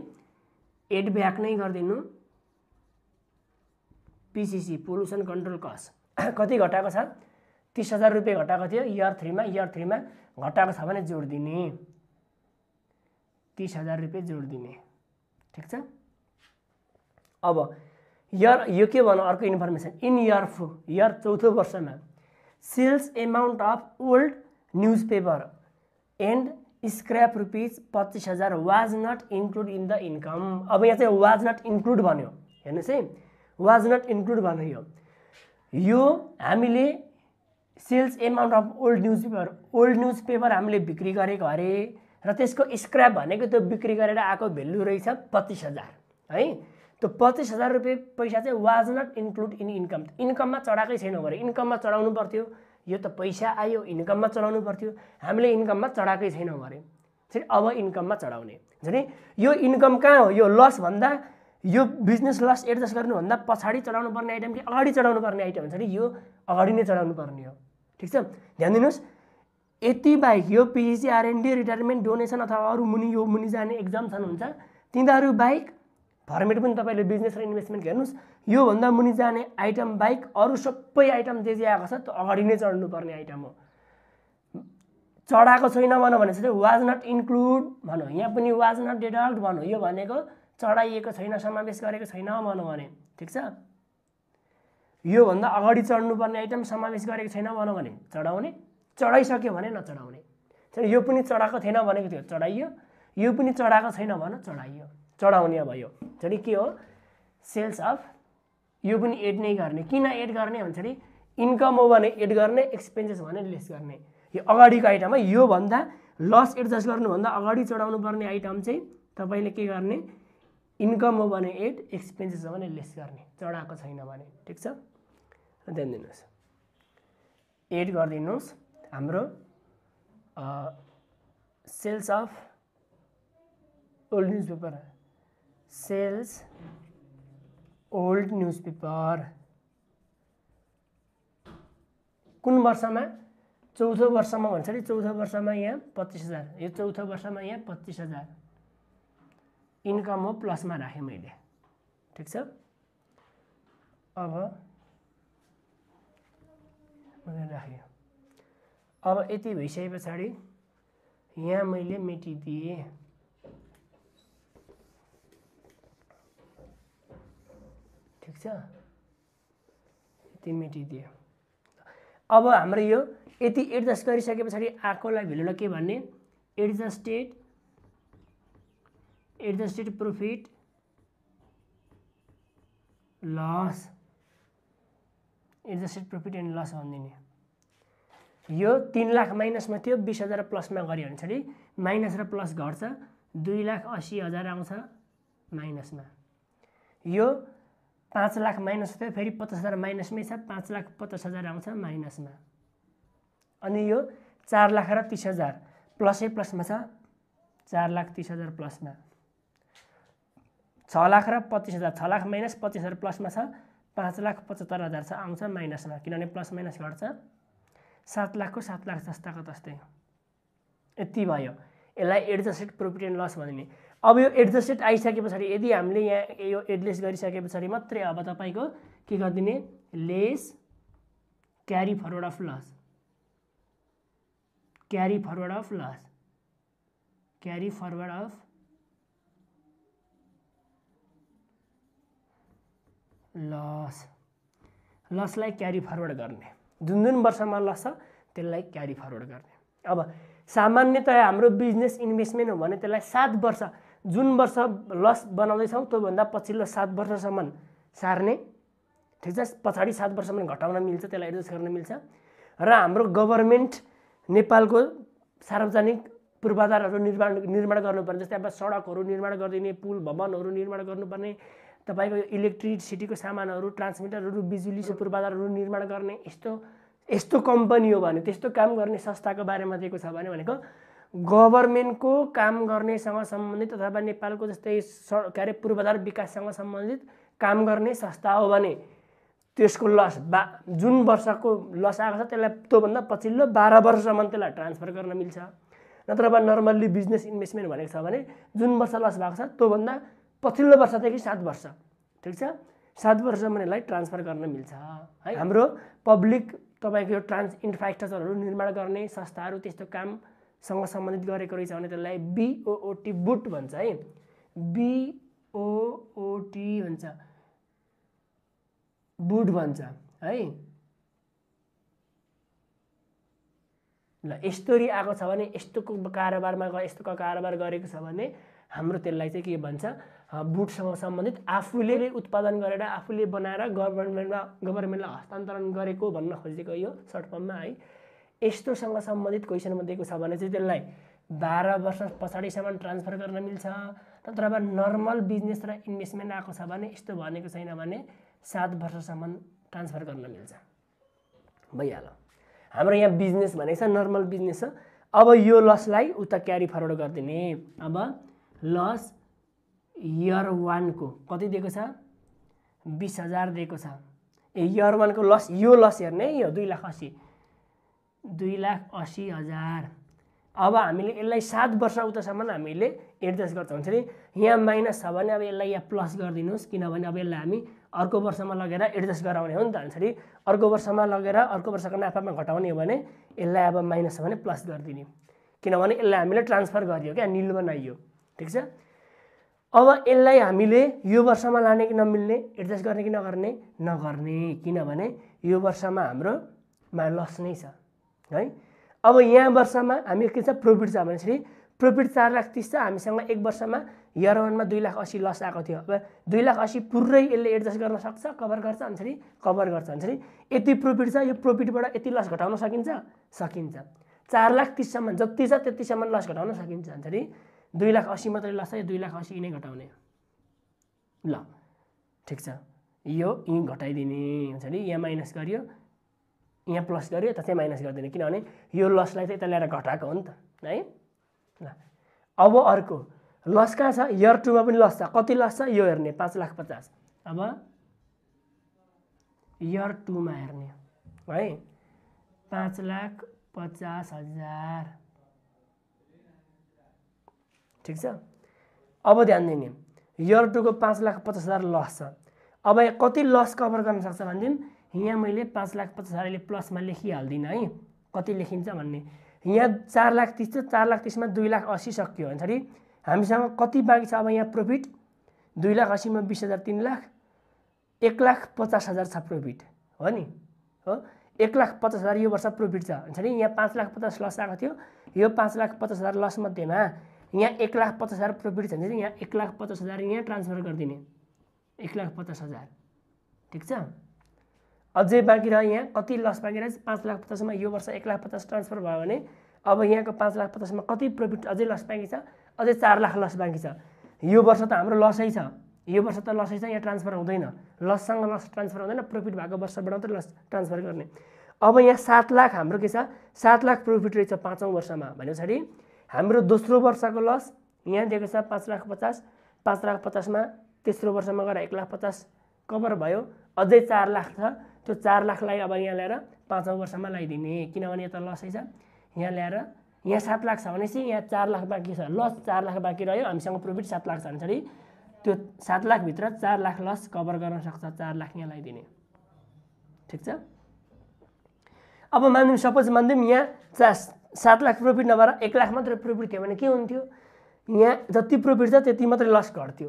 एड ब्याक नै गरिदिनु पिसिसी पोल्युसन कन्ट्रोल कस्ट कति घटाएको छ तिस हजार रुपियाँ घटाएको थियो इयर थ्रीमा इयर थ्रीमा घटाएको छ भने जोडिदिने तिस हजार रुपियाँ जोडिदिने ठिक छ अब इयर यो के भनौँ अर्को information in year four year चौथो वर्षमा sales amount of old newspaper and scrap rupees पच्चिस हजार was not include in the income अब यहाँ चाहिँ वाज नट इन्क्लुड भन्यो हेर्नुहोस् है वाज नट इन्क्लुड भन्यो यो हामीले sales amount of old newspaper old newspaper हामीले बिक्री गरेको अरे र त्यसको स्क्रैप भनेको त्यो बिक्री गरेर आएको भेल्यु रहेछ पच्चिस हजार है त्यो पच्चिस हजार रुपियाँ पैसा चाहिँ was not include in income इन्कममा चढाएकै छैन भने इन्कममा चढाउनु पर्थ्यो यो त पैसा आयो इन्कममा चढाउनु पर्थ्यो हामीले इन्कममा चढाएकै छैनौँ भने फेरि अब इन्कममा चढाउने झन् यो इन्कम कहाँ हो यो भन्दा यो बिजनेस लस एडजस्ट गर्नुभन्दा पछाडि चढाउनु पर्ने आइटम कि अगाडि चढाउनु पर्ने आइटम छ नि यो अगाडि नै चढाउनु पर्ने हो ठिक छ ध्यान दिनुहोस् यति बाहेक यो पिजिसी आरएनडी रिटायरमेन्ट डोनेसन अथवा अरू मुनि यो मुनि जाने एक्जाम छन् हुन्छ तिनीहरू बाहेक फर्मेट पनि तपाईँले बिजनेस र इन्भेस्टमेन्ट हेर्नुहोस् योभन्दा मुनि जाने आइटम बाहेक अरू सबै आइटम जे जे आएको छ त्यो अगाडि नै चढ्नुपर्ने आइटम हो चढाएको छैन भनौँ भने चाहिँ वाज नट इन्क्लुड भनौँ यहाँ पनि वाज नट डिडक्ट भनौँ यो भनेको चढाइएको छैन समावेश गरेको छैन भनौँ भने ठिक छ योभन्दा अगाडि चढ्नुपर्ने आइटम समावेश गरेको छैन भनौँ भने चढाउने चढाइसक्यो भने नचढाउने यो पनि चढाएको थिएन भनेको थियो चढाइयो यो पनि चढाएको छैन भन चढाइयो चढाउने भयो झन् के हो सेल्स अफ यो पनि एड नै गर्ने किन एड गर्ने भन्दाखेरि इन्कम हो भने एड गर्ने एक्सपेन्सेस भने लेस गर्ने यो अगाडिको आइटम है योभन्दा लस एडजस्ट गर्नुभन्दा अगाडि चढाउनु पर्ने आइटम चाहिँ तपाईँले के गर्ने इन्कम हो भने एड एक्सपेन्सेस हो भने लेस गर्ने चढाएको छैन भने ठिक छ ध्यान दिनुहोस् एड गरिदिनुहोस् हाम्रो sales of old newspaper sales old newspaper कुन वर्षमा चौथो वर्षमा भन्छ अरे चौथो वर्षमा यहाँ पच्चिस हजार यो चौथो वर्षमा यहाँ पच्चिस हजार इन्कम हो प्लसमा राखेँ मैले ठिक छ अब मैले राखेँ अब यति भइसके पछाडि यहाँ मैले मेटिदिएँ ठिक छ यति मेटिदियो अब हाम्रो यो यति एडजस्ट गरिसके पछाडि आएकोलाई भेलुलाई के भन्ने adjusted adjusted profit loss adjusted profit and loss भनिदिने यो तिन लाख माइनसमा थियो बिस हजार प्लसमा गऱ्यो भने चाहिँ माइनस र प्लस घट्छ दुई लाख असी हजार आउँछ माइनसमा यो पाँच लाख माइनस थियो फेरि पचास हजार माइनसमै छ पाँच लाख पचास हजार आउँछ माइनसमा अनि यो चार लाख र तिस हजार प्लसै प्लसमा छ चार लाख तिस हजार प्लसमा छ लाख र पच्चिस हजार छ लाख माइनस पच्चिस हजार प्लसमा छ पाँच लाख पचहत्तर हजार छ आउँछ माइनसमा किनभने प्लस माइनस घट्छ सात लाखको सात लाख जस्ताको तस्तै यति भयो यसलाई एडजस्टेड प्रोफिट एन्ड लस भनिने अब यो एडजस्टेड आइसके पछाडि यदि हामीले यहाँ यो एडलेस गरिसके पछाडि मात्रै अब तपाईँको के गरिदिने less carry forward of loss carry forward of loss carry forward of loss लसलाई क्यारी फरवर्ड गर्ने जुन जुन वर्षमा लस छ त्यसलाई क्यारी फरवर्ड गर्ने अब सामान्यतया हाम्रो बिजनेस इन्भेस्टमेन्ट हो भने त्यसलाई सात वर्ष जुन वर्ष लस बनाउँदैछौँ त्योभन्दा पछिल्लो सात वर्षसम्म सार्ने ठिक छ पछाडि सात वर्षसम्म घटाउन मिल्छ त्यसलाई एडजस्ट गर्न मिल्छ र हाम्रो गभर्मेन्ट नेपालको सार्वजनिक पूर्वाधारहरू निर्माण निर्माण गर्नुपर्ने जस्तै अब सडकहरू निर्माण गरिदिने पुल भवनहरू निर्माण गर्नुपर्ने तपाईँको इलेक्ट्रिसिटीको सामानहरू ट्रान्समिटरहरू बिजुली पूर्वाधारहरू निर्माण गर्ने यस्तो यस्तो कम्पनी हो भने त्यस्तो काम गर्ने संस्थाको बारेमा दिएको छ भने भनेको गभर्मेन्टको काम गर्नेसँग सम्बन्धित अथवा नेपालको जस्तै स के अरे पूर्वाधार विकाससँग सम्बन्धित काम गर्ने संस्था हो भने त्यसको लस बा जुन वर्षको लस आएको छ त्यसलाई त्योभन्दा पछिल्लो बाह्र वर्षसम्म त्यसलाई ट्रान्सफर गर्न मिल्छ नत्र अब नर्मल्ली बिजनेस इन्भेस्टमेन्ट भनेको छ भने जुन वर्ष लस भएको छ त्योभन्दा पछिल्लो वर्षदेखि सात वर्ष ठिक छ सात वर्षसम्म यसलाई ट्रान्सफर गर्न मिल्छ है हाम्रो पब्लिक तपाईँको यो ट्रान्स इन्फ्रास्ट्रक्चरहरू निर्माण गर्ने संस्थाहरू त्यस्तो काम सँग सम्बन्धित गरेको रहेछ भने त्यसलाई बिओओटी बुट भन्छ है बिओओटी भन्छ बुट भन्छ है ल यस्तोरी आएको छ भने यस्तोको कारोबारमा यस्तोको कारोबार गरेको छ भने हाम्रो त्यसलाई चाहिँ के भन्छ बुटसँग सम्बन्धित आफूले उत्पादन गरेर आफूले बनाएर गभर्मेन्टमा गभर्मेन्टलाई हस्तान्तरण गरेको भन्न खोजेको यो सर्ट फर्ममा है यस्तोसँग सम्बन्धित क्वेसनमा दिएको छ भने चाहिँ त्यसलाई बाह्र वर्ष पछाडिसम्म ट्रान्सफर गर्न मिल्छ तर अब नर्मल बिजनेस र इन्भेस्टमेन्ट आएको छ भने यस्तो भनेको छैन भने सात वर्षसम्म ट्रान्सफर गर्न मिल्छ भइहाल्यो हाम्रो यहाँ बिजनेस भनेको छ नर्मल बिजनेस छ अब यो लसलाई उता क्यारी फरवर्ड गरिदिने अब लस इयर वानको कति दिएको छ बिस हजार दिएको छ ए इयर वानको लस यो लस हेर्ने यो दुई लाख असी दुई लाख असी हजार अब हामीले यसलाई सात वर्ष उतासम्म हामीले एडजस्ट गर्छौँ हुन्छ नि यहाँ माइनस छ भने अब यसलाई यहाँ प्लस गरिदिनुहोस् किनभने अब यसलाई हामी अर्को वर्षमा लगेर एडजस्ट गराउने हो नि त हुन्छ अर्को वर्षमा लगेर अर्को वर्षको नाफामा घटाउने हो भने यसलाई अब माइनस छ भने प्लस गरिदिने किनभने यसलाई हामीले ट्रान्सफर गरियो क्या निल बनाइयो ठिक छ अब यसलाई हामीले यो वर्षमा लाने कि नमिल्ने एडजस्ट गर्ने कि नगर्ने नगर्ने किनभने यो वर्षमा हाम्रोमा लस नै छ है अब यहाँ वर्षमा हामी के छ प्रोफिट छ भनेपछि प्रोफिट चार लाख तिस छ हामीसँग एक वर्षमा इयर वानमा दुई लाख असी लस आएको थियो अब दुई लाख असी पुरै यसले एडजस्ट गर्न सक्छ कभर गर्छ अनि कभर गर्छ अनिखेरि यति प्रोफिट छ यो प्रोफिटबाट यति लस घटाउन सकिन्छ सकिन्छ चार लाख तिससम्म जति छ त्यतिसम्म लस घटाउन सकिन्छ अनिखेरि दुई लाख असी मात्रै लस छ यो दुई लाख असी नै घटाउने ल ठिक छ यो यहीँ घटाइदिने हुन्छ नि यहाँ माइनस गरियो यहाँ प्लस गऱ्यो यता चाहिँ माइनस गरिदिने किनभने यो लसलाई चाहिँ यता ल्याएर घटाएको हो नि त है ल अब अर्को लस कहाँ छ इयर टूमा पनि लस छ कति लस छ यो हेर्ने पाँच लाख पचास अब इयर टूमा हेर्ने है पाँच लाख पचास हजार ठिक छ अब ध्यान दिने इयर टूको पाँच लाख पचास हजार लस छ अब कति लस कभर गर्न सक्छ भनेदेखि यहाँ मैले पाँच लाख पचास हजारले प्लसमा लेखिहाल्दिनँ है कति लेखिन्छ भन्ने यहाँ चार लाख तिस छ चार लाख तिसमा दुई लाख असी सकियो भन्दाखेरि हामीसँग कति बाँकी छ अब यहाँ प्रफिट दुई लाख असीमा बिस हजार तिन लाख एक लाख पचास हजार छ प्रफिट हो नि हो एक लाख पचास हजार यो वर्ष प्रफिट छ भने यहाँ पाँच लाख पचास लस आएको थियो यो पाँच लाख पचास हजार लस मध्येमा यहाँ एक लाख पचास हजार प्रफिट छ भने चाहिँ यहाँ एक लाख पचास हजार यहाँ ट्रान्सफर गरिदिने एक लाख पचास हजार ठिक छ अझै बाँकी रह्यो यहाँ कति लस बाँकी रहेछ पाँच लाख पचासमा यो वर्ष एक लाख पचास ट्रान्सफर भयो भने अब यहाँको पाँच लाख पचासमा कति प्रफिट अझै लस बाँकी छ अझै चार लाख लस बाँकी छ यो वर्ष त हाम्रो लसै छ यो वर्ष त लसै छ यहाँ ट्रान्सफर हुँदैन लससँग लस ट्रान्सफर हुँदैन प्रफिट भएको वर्षबाट त लस ट्रान्सफर गर्ने अब यहाँ सात लाख हाम्रो के छ सात लाख प्रफिट रहेछ पाँचौँ वर्षमा भने पछाडि हाम्रो दोस्रो वर्षको लस यहाँ दिएको छ पाँच लाख पचास पाँच लाख पचासमा तेस्रो वर्षमा गएर एक लाख पचास कभर भयो अझै चार लाख छ त्यो चार लाखलाई अब यहाँ ल्याएर पाँचौँ वर्षमा लगाइदिने किनभने यता लसै छ यहाँ ल्याएर यहाँ सात लाख छ भनेपछि यहाँ चार लाख बाँकी छ लस चार लाख बाँकी रह्यो हामीसँग प्रफिट सात लाख छ भने त्यो सात लाखभित्र चार लाख लस कभर गर्न सक्छ चार लाख यहाँ लगाइदिने ठिक छ अब मान्दौँ सपोज मान्दौँ यहाँ चा सात लाख प्रफिट नभएर एक लाख मात्रै प्रफिट थियो भने के हुन्थ्यो यहाँ जति प्रफिट छ त्यति मात्रै लस घट्थ्यो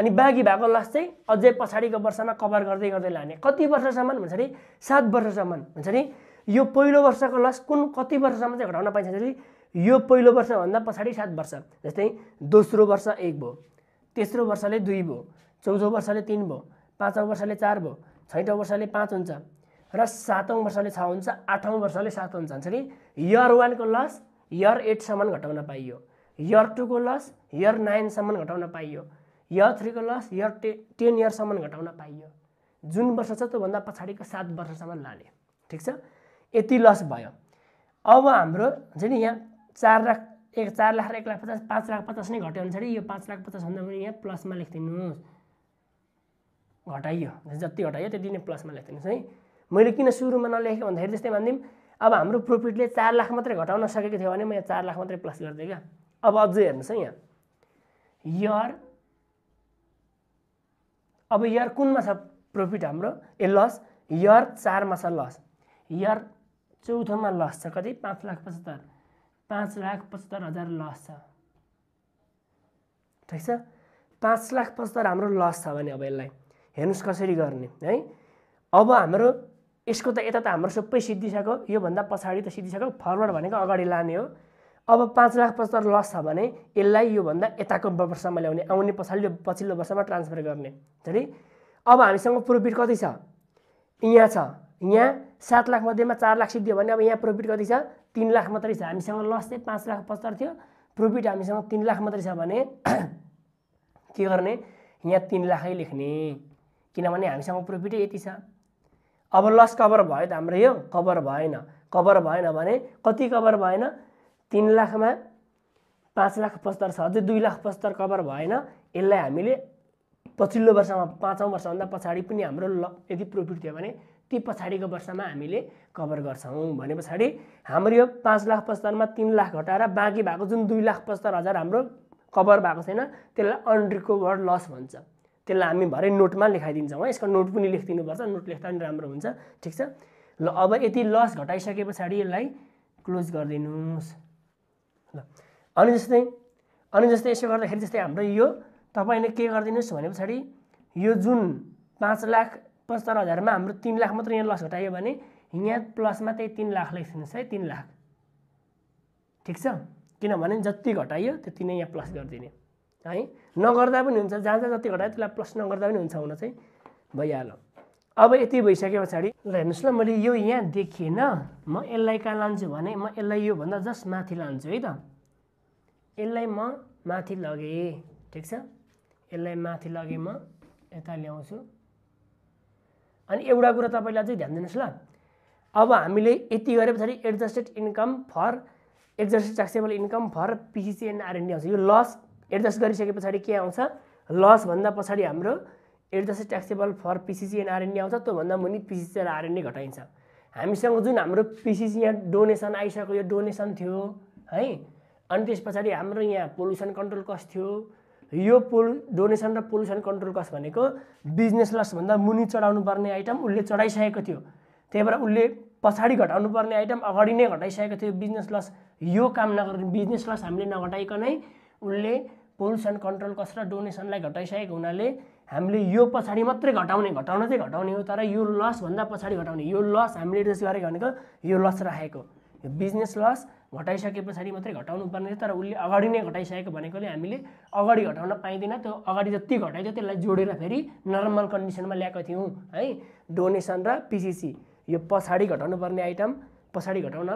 अनि बाँकी भएको लस चाहिँ अझै पछाडिको वर्षमा कभर गर्दै गर्दै लाने कति वर्षसम्म नि सात वर्षसम्म हुन्छ नि यो पहिलो वर्षको लस कुन कति वर्षसम्म चाहिँ घटाउन पाइन्छ भने यो पहिलो वर्षभन्दा पछाडि सात वर्ष जस्तै दोस्रो वर्ष एक भयो तेस्रो वर्षले दुई भयो चौथो वर्षले तिन भयो पाँचौँ वर्षले चार भयो छैटौँ वर्षले पाँच हुन्छ र सातौँ वर्षले छ हुन्छ आठौँ वर्षले सात हुन्छ भन्छ नि इयर वानको लस इयर एटसम्म घटाउन पाइयो इयर टूको लस इयर नाइनसम्म घटाउन पाइयो इयर थ्रीको लस इयर टे टेन इयरसम्म घटाउन पाइयो जुन वर्ष छ त्योभन्दा पछाडिको सात वर्षसम्म लाने ठिक छ यति लस भयो अब हाम्रो हुन्छ नि यहाँ चार लाख एक चार लाख र एक लाख पचास पाँच लाख पचास नै घट्यो अनुसार यो पाँच लाख पचासभन्दा पनि यहाँ प्लसमा लेखिदिनुहोस् घटाइयो जति घटाइयो त्यति नै प्लसमा लेखिदिनुहोस् है मैले किन सुरुमा नलेखेँ भन्दाखेरि त्यस्तै भनिदिउँ अब हाम्रो प्रफिटले चार लाख मात्रै घटाउन सकेको थियो भने म यहाँ चार लाख मात्रै प्लस गरिदिएँ क्या अब अझै हेर्नुहोस् है यहाँ यर अब इयर कुनमा छ प्रफिट हाम्रो ए लस इयर चारमा छ लस इयर चौथोमा लस छ कति पाँच लाख पचहत्तर पाँच लाख पचहत्तर हजार लस छ ठिक छ पाँच लाख पचहत्तर हाम्रो लस छ भने अब यसलाई हेर्नुहोस् कसरी गर्ने है अब हाम्रो यसको त यता त हाम्रो सबै सिद्धिसक्यो योभन्दा पछाडि त सिद्धिसक्यो फरवर्ड भनेको अगाडि लाने हो अब पाँच लाख पचहत्तर लस छ भने यसलाई योभन्दा यताको वर्षमा ल्याउने आउने पछाडि पछिल्लो वर्षमा ट्रान्सफर गर्ने झरी अब हामीसँग प्रोफिट कति छ यहाँ छ यहाँ सात लाख मध्येमा चार लाख सिद्धियो भने अब यहाँ प्रोफिट कति छ तिन लाख मात्रै छ हामीसँग लस चाहिँ पाँच लाख पचहत्तर थियो प्रोफिट हामीसँग तिन लाख मात्रै छ भने के गर्ने यहाँ तिन लाखै लेख्ने किनभने हामीसँग प्रोफिटै यति छ अब लस कभर भयो त हाम्रो यो कभर भएन कभर भएन भने कति कभर भएन तिन लाखमा पाँच लाख पचहत्तर छ अझै दुई लाख पचहत्तर कभर भएन यसलाई हामीले पछिल्लो वर्षमा पाँचौँ वर्षभन्दा पछाडि पनि हाम्रो ल यदि प्रफिट थियो भने ती पछाडिको वर्षमा हामीले कभर गर्छौँ भने पछाडि हाम्रो यो पाँच लाख पचहत्तरमा तिन लाख घटाएर बाँकी भएको जुन दुई लाख पचहत्तर हजार हाम्रो कभर भएको छैन त्यसलाई अनरिकभर्ड लस भन्छ त्यसलाई हामी भरे नोटमा लेखाइदिन्छौँ है यसको नोट पनि लेखिदिनुपर्छ नोट लेख्दा पनि राम्रो हुन्छ ठिक छ ल अब यति लस घटाइसके पछाडि यसलाई क्लोज गरिदिनुहोस् ल अनि जस्तै अनि जस्तै यसो गर्दाखेरि जस्तै हाम्रो यो तपाईँले के गरिदिनुहोस् भने पछाडि यो जुन पाँच लाख पचहत्तर हजारमा हाम्रो तिन लाख मात्रै यहाँ लस घटायो भने यहाँ प्लसमा त्यही तिन लाख लेखिदिनुहोस् है तिन लाख ठिक छ किनभने जति घटायो त्यति नै यहाँ प्लस गरिदिने है नगर्दा पनि हुन्छ जहाँ जहाँ जति घटायो त्यसलाई प्लस नगर्दा पनि हुन्छ हुन चाहिँ भइहाल्यो अब यति भइसके पछाडि ल हेर्नुहोस् ल मैले यो यहाँ देखिएन म यसलाई कहाँ लान्छु भने म यसलाई योभन्दा जस्ट माथि लान्छु है त यसलाई म माथि लगेँ ठिक छ यसलाई माथि लगेँ म यता ल्याउँछु अनि एउटा कुरा तपाईँले अझै ध्यान दिनुहोस् ल अब हामीले यति गरे पछाडि adjusted income for adjusted taxable income for PCC and RND आउँछ यो लस एडजस्ट गरिसके पछाडि के आउँछ लसभन्दा पछाडि हाम्रो at the taxable for PCC and RND आउँछ त्योभन्दा मुनि पिसिसी र आरएनए घटाइन्छ हामीसँग जुन हाम्रो पिसिसी यहाँ डोनेसन आइसक्यो यो डोनेसन थियो है अनि त्यस पछाडि हाम्रो यहाँ पोल्युसन कन्ट्रोल कस्ट थियो यो पोल डोनेसन र पोल्युसन कन्ट्रोल कस्ट भनेको बिजनेस लसभन्दा मुनि चढाउनु पर्ने आइटम उसले चढाइसकेको थियो त्यही भएर उसले पछाडि घटाउनु पर्ने आइटम अगाडि नै घटाइसकेको थियो बिजनेस लस यो काम नगर बिजनेस लस हामीले नघटाइकनै उसले पोल्युसन कन्ट्रोल कस्ट र डोनेसनलाई घटाइसकेको हुनाले हामीले यो पछाडि मात्रै घटाउने घटाउन चाहिँ घटाउने हो तर यो लसभन्दा पछाडि घटाउने यो लस हामीले एडजस्ट गरेको भनेको यो लस राखेको यो बिजनेस लस घटाइसके पछाडि मात्रै घटाउनु पर्ने तर उसले अगाडि नै घटाइसकेको भनेकोले हामीले अगाडि घटाउन पाइँदैन त्यो अगाडि जति घटाइदियो त्यसलाई जोडेर फेरि नर्मल कन्डिसनमा ल्याएको थियौँ है डोनेसन र पिसिसी यो पछाडि घटाउनु पर्ने आइटम पछाडि घटाउन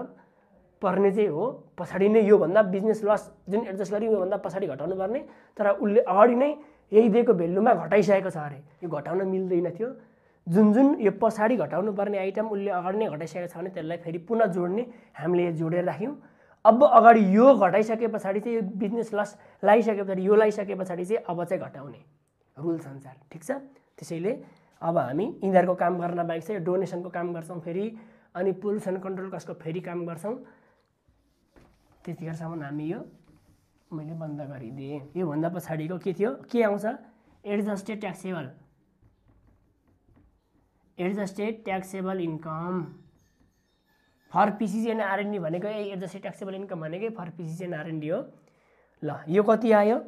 पर्ने चाहिँ हो पछाडि नै योभन्दा बिजनेस लस जुन एडजस्ट गऱ्यो योभन्दा पछाडि घटाउनु पर्ने तर उसले अगाडि नै यही दिएको भेल्युमा घटाइसकेको छ अरे यो घटाउन मिल्दैन थियो जुन जुन यो पछाडि घटाउनु पर्ने आइटम उसले अगाडि नै घटाइसकेको छ भने त्यसलाई फेरि पुनः जोड्ने हामीले यो जोडेर राख्यौँ अब अगाडि यो घटाइसके पछाडि चाहिँ यो बिजनेस लस लगाइसके पछाडि यो लगाइसके पछाडि चाहिँ अब चाहिँ घटाउने रुल्स अनुसार ठिक छ त्यसैले अब हामी यिनीहरूको काम गर्न बाहेक चाहिँ डोनेसनको काम गर्छौँ फेरि अनि पोल्युसन कन्ट्रोल कसको फेरि काम गर्छौँ त्यतिखेरसम्म हामी यो मैले बन्द गरिदिएँ योभन्दा पछाडिको के थियो के आउँछ adjusted taxable adjusted taxable income for PCC RND भनेको एडजस्टेड ट्याक्सेबल इन्कम भनेकै फर पिसिसी आरएनडी हो ल यो कति आयो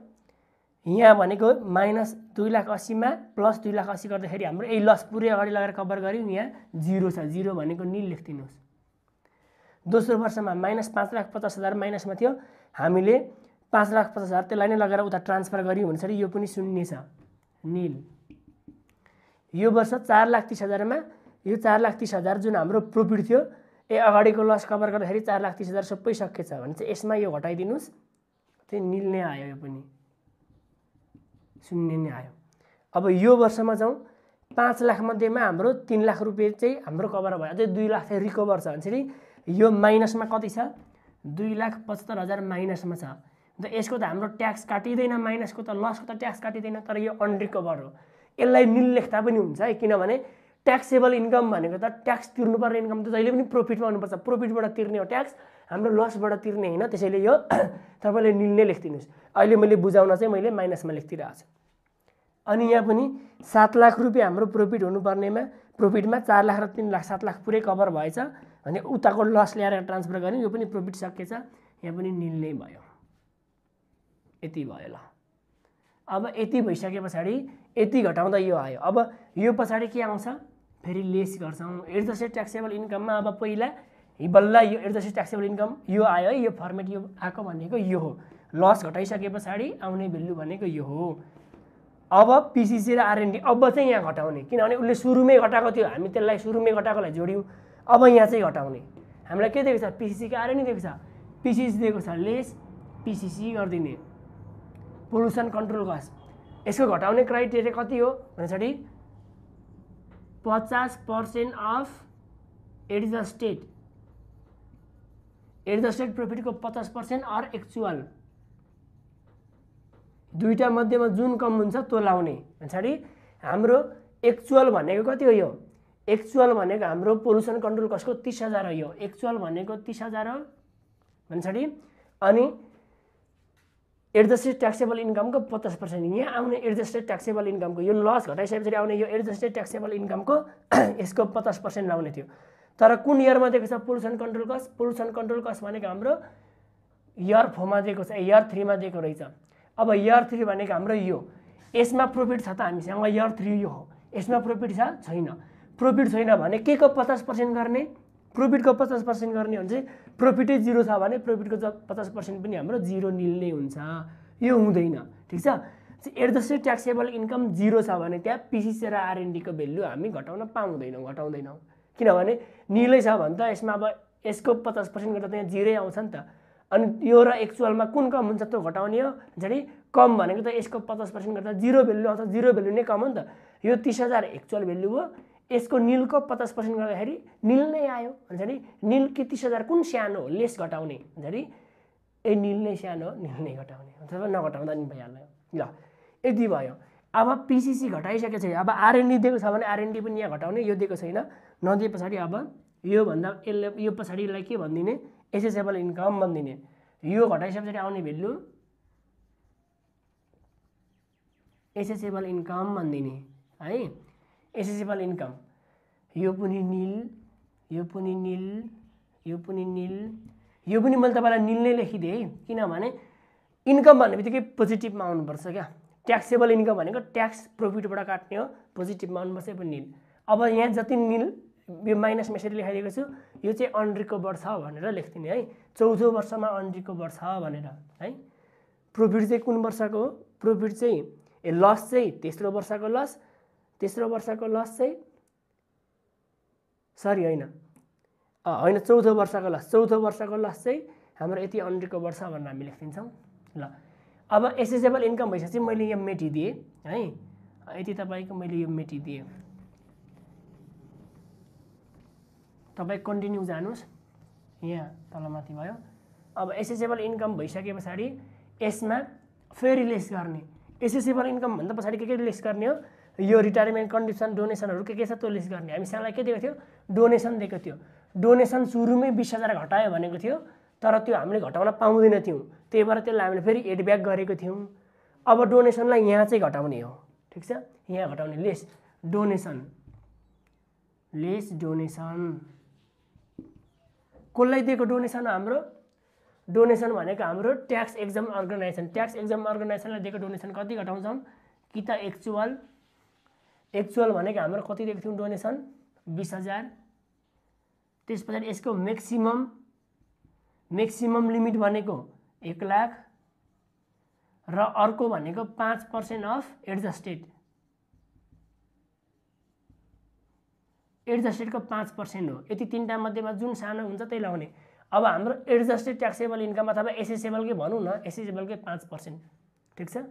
यहाँ भनेको माइनस दुई लाख असीमा प्लस दुई लाख असी गर्दाखेरि हाम्रो ए लस पुरै अगाडि लगाएर कभर गऱ्यौँ यहाँ जिरो छ जिरो भनेको नि लेखिदिनुहोस् दोस्रो वर्षमा माइनस पाँच लाख पचास हजार माइनसमा थियो हामीले पाँच लाख पचास हजार त्यसलाई नै लगाएर उता ट्रान्सफर गऱ्यौँ भने चाहिँ यो पनि शून्य छ निल यो वर्ष चार लाख तिस हजारमा यो चार लाख तिस हजार जुन हाम्रो प्रोफिट थियो ए अगाडिको लस कभर गर्दाखेरि चार लाख तिस हजार सबै सकिएछ भने चाहिँ यसमा यो घटाइदिनुहोस् त्यो निल नै आयो यो पनि शून्य नै आयो अब यो वर्षमा जाउँ पाँच लाखमध्येमा हाम्रो तिन लाख रुपियाँ चाहिँ हाम्रो कभर भयो अझै दुई लाख चाहिँ रिकभर छ भने चाहिँ यो माइनसमा कति छ दुई लाख पचहत्तर हजार माइनसमा छ अन्त यसको त हाम्रो ट्याक्स काटिँदैन माइनसको त लसको त ट्याक्स काटिँदैन तर यो अनरिकभर हो यसलाई निलेख्दा पनि हुन्छ है किनभने ट्याक्सेबल इन्कम भनेको त ट्याक्स तिर्नुपर्ने इन्कम त जहिले पनि प्रफिटमा आउनुपर्छ प्रफिटबाट तिर्ने हो ट्याक्स हाम्रो लसबाट तिर्ने होइन त्यसैले यो तपाईँले निल नै लेखिदिनुहोस् अहिले मैले बुझाउन चाहिँ मैले माइनसमा लेखिदिरहेको छु अनि यहाँ पनि सात लाख रुपियाँ हाम्रो प्रफिट हुनुपर्नेमा प्रफिटमा चार लाख र तिन लाख सात लाख पुरै कभर भएछ अनि उताको लस ल्याएर ट्रान्सफर गर्ने यो पनि प्रफिट सकिएछ यहाँ पनि निल नै भयो यति भयो ल अब यति भइसके पछाडि यति घटाउँदा यो आयो अब यो पछाडि के आउँछ फेरि लेस गर्छौँ एट सेट ट्याक्सेबल इन्कममा अब पहिला बल्ल यो एट सेट ट्याक्सेबल इन्कम यो आयो है यो फर्मेट यो आएको भनेको यो हो लस घटाइसके पछाडि आउने भेल्यु भनेको यो हो अब पिसिसी र आरएनडी अब चाहिँ यहाँ घटाउने किनभने उसले सुरुमै घटाएको थियो हामी त्यसलाई सुरुमै घटाएकोलाई जोड्यौँ अब यहाँ चाहिँ घटाउने हामीलाई के दिएको छ पिसिसीको आरएनडी दिएको छ पिसिसी दिएको छ लेस पिसिसी गरिदिने पोल्युसन कन्ट्रोल गस यसको घटाउने क्राइटेरिया कति हो भन्दाखेरि पचास percent of at the state at the state प्रफिटको पचास पर्सेन्ट अर एक्चुअल दुईवटा मध्येमा जुन कम हुन्छ त्यो लाउने पछाडि हाम्रो एक्चुअल भनेको कति हो यो एक्चुअल भनेको हाम्रो पोल्युसन कन्ट्रोल कसको तिस हजार हो यो एक्चुअल भनेको तिस हजार हो पछाडि अनि एडजस्टेड ट्याक्सेबल इन्कमको पचास पर्सेन्ट यहाँ आउने एडजस्टेड ट्याक्सेबल इन्कमको यो लस घटाइसकेपछि आउने यो एडजस्टेड ट्याक्सेबल इन्कमको यसको पचास पर्सेन्ट लाउने थियो तर कुन इयरमा दिएको छ pollution control cost pollution control cost भनेको हाम्रो इयर फोरमा दिएको छ इयर थ्रीमा दिएको रहेछ अब इयर थ्री भनेको हाम्रो यो यसमा प्रफिट छ त हामीसँग इयर थ्री यो हो यसमा प्रफिट छ छैन प्रफिट छैन भने के को पचास पर्सेन्ट गर्ने प्रफिटको पचास पर्सेन्ट गर्ने भने चाहिँ प्रफिटै जिरो छ भने प्रफिटको पचास पर्सेन्ट पनि हाम्रो जिरो निल नै हुन्छ यो हुँदैन ठिक छ at the taxable income zero छ भने त्यहाँ पिसिसी र आरएनडीको भेल्यु हामी घटाउन पाउँदैनौँ घटाउँदैनौँ किनभने निलै छ भने त यसमा अब यसको पचास पर्सेन्ट गर्दा त्यहाँ जिरै आउँछ नि त अनि यो र एक्चुअलमा कुन कम हुन्छ त्यो घटाउने हो कम भनेको त यसको पचास पर्सेन्ट गर्दा जिरो भेल्यु आउँछ जिरो भेल्यु नै कम हो नि त यो तिस हजार एक्चुअल भेल्यु हो यसको निलको पचास पर्सेन्ट गर्दाखेरि निल नै आयो भन्छ नि निल कि तिस हजार कुन सानो हो लेस घटाउने भन्छ नि ए निल नै सानो हो निल नै घटाउने अथवा नघटाउँदा नि भइहाल्यो ल यति भयो अब पिसिसी घटाइसकेको छ अब आरएनडी दिएको छ भने आरएनडी पनि यहाँ घटाउने यो दिएको छैन नदिए पछाडि अब योभन्दा यसले यो पछाडि यसलाई के भनिदिने एसेसेबल इन्कम भनिदिने यो घटाइसके पछाडि आउने भेल्यु एसेसेबल इन्कम भनिदिने है एसेसिबल इन्कम यो पनि निल यो पनि निल यो पनि निल यो पनि मैले तपाईँलाई निल नै लेखिदिएँ है किनभने इन्कम भन्ने बित्तिकै पोजिटिभमा आउनुपर्छ क्या ट्याक्सेबल इन्कम भनेको ट्याक्स प्रफिटबाट काट्ने हो पोजिटिभमा आउनुपर्छ यो पनि निल अब यहाँ जति निल यो माइनस मेसेज लेखाइदिएको छु यो चाहिँ अनरिकभर छ भनेर लेखिदिने है चौथो वर्षमा अनरिकभर छ भनेर है प्रफिट चाहिँ कुन वर्षको हो प्रफिट चाहिँ ए लस चाहिँ तेस्रो वर्षको लस तेस्रो वर्षको लस चाहिँ सरी होइन होइन चौथो वर्षको लस चौथो वर्षको लस चाहिँ हाम्रो यति अन्डरको वर्ष भनेर हामी लेखिदिन्छौँ ल अब एसेसेबल इन्कम भइसकेपछि मैले यो मेटिदिएँ है यति तपाईँको मैले यो मेटिदिएँ तपाईँ कन्टिन्यू जानुहोस् यहाँ तलमाथि भयो अब एसेसेबल इन्कम भइसके पछाडि यसमा फेरि लेस गर्ने एसेसेबल भन्दा पछाडि के के लेस गर्ने हो यो रिटायरमेन्ट कन्डिसन डोनेसनहरू के के छ त्यो लिस्ट गर्ने हामीसँगलाई के दिएको थियो डोनेसन दिएको थियो डोनेसन सुरुमै बिस हजार घटायो भनेको थियो तर त्यो हामीले घटाउन पाउँदैन थियौँ त्यही भएर त्यसलाई हामीले फेरि एडब्याक गरेको थियौँ अब डोनेसनलाई यहाँ चाहिँ घटाउने हो ठिक छ यहाँ घटाउने लेस डोनेसन लेस डोनेसन कसलाई दिएको डोनेसन हाम्रो डोनेसन भनेको हाम्रो tax exempt organisation tax exempt अर्गनाइजेसनलाई दिएको डोनेसन कति घटाउँछौँ कि त एक्चुअल एक्चुअल भनेको हाम्रो कति दिएको थियौँ डोनेसन बिस हजार त्यस पछाडि यसको म्याक्सिमम म्याक्सिमम लिमिट भनेको एक लाख र अर्को भनेको पाँच पर्सेन्ट अफ एडजस्टेड एडजस्टेडको पाँच पर्सेन्ट हो यति तिनवटा मध्येमा जुन सानो हुन्छ त्यही लगाउने अब हाम्रो एडजस्टेड ट्याक्सेबल इन्कम अथवा एसेसेबलकै भनौँ न एसेसेबलकै पाँच पर्सेन्ट ठिक छ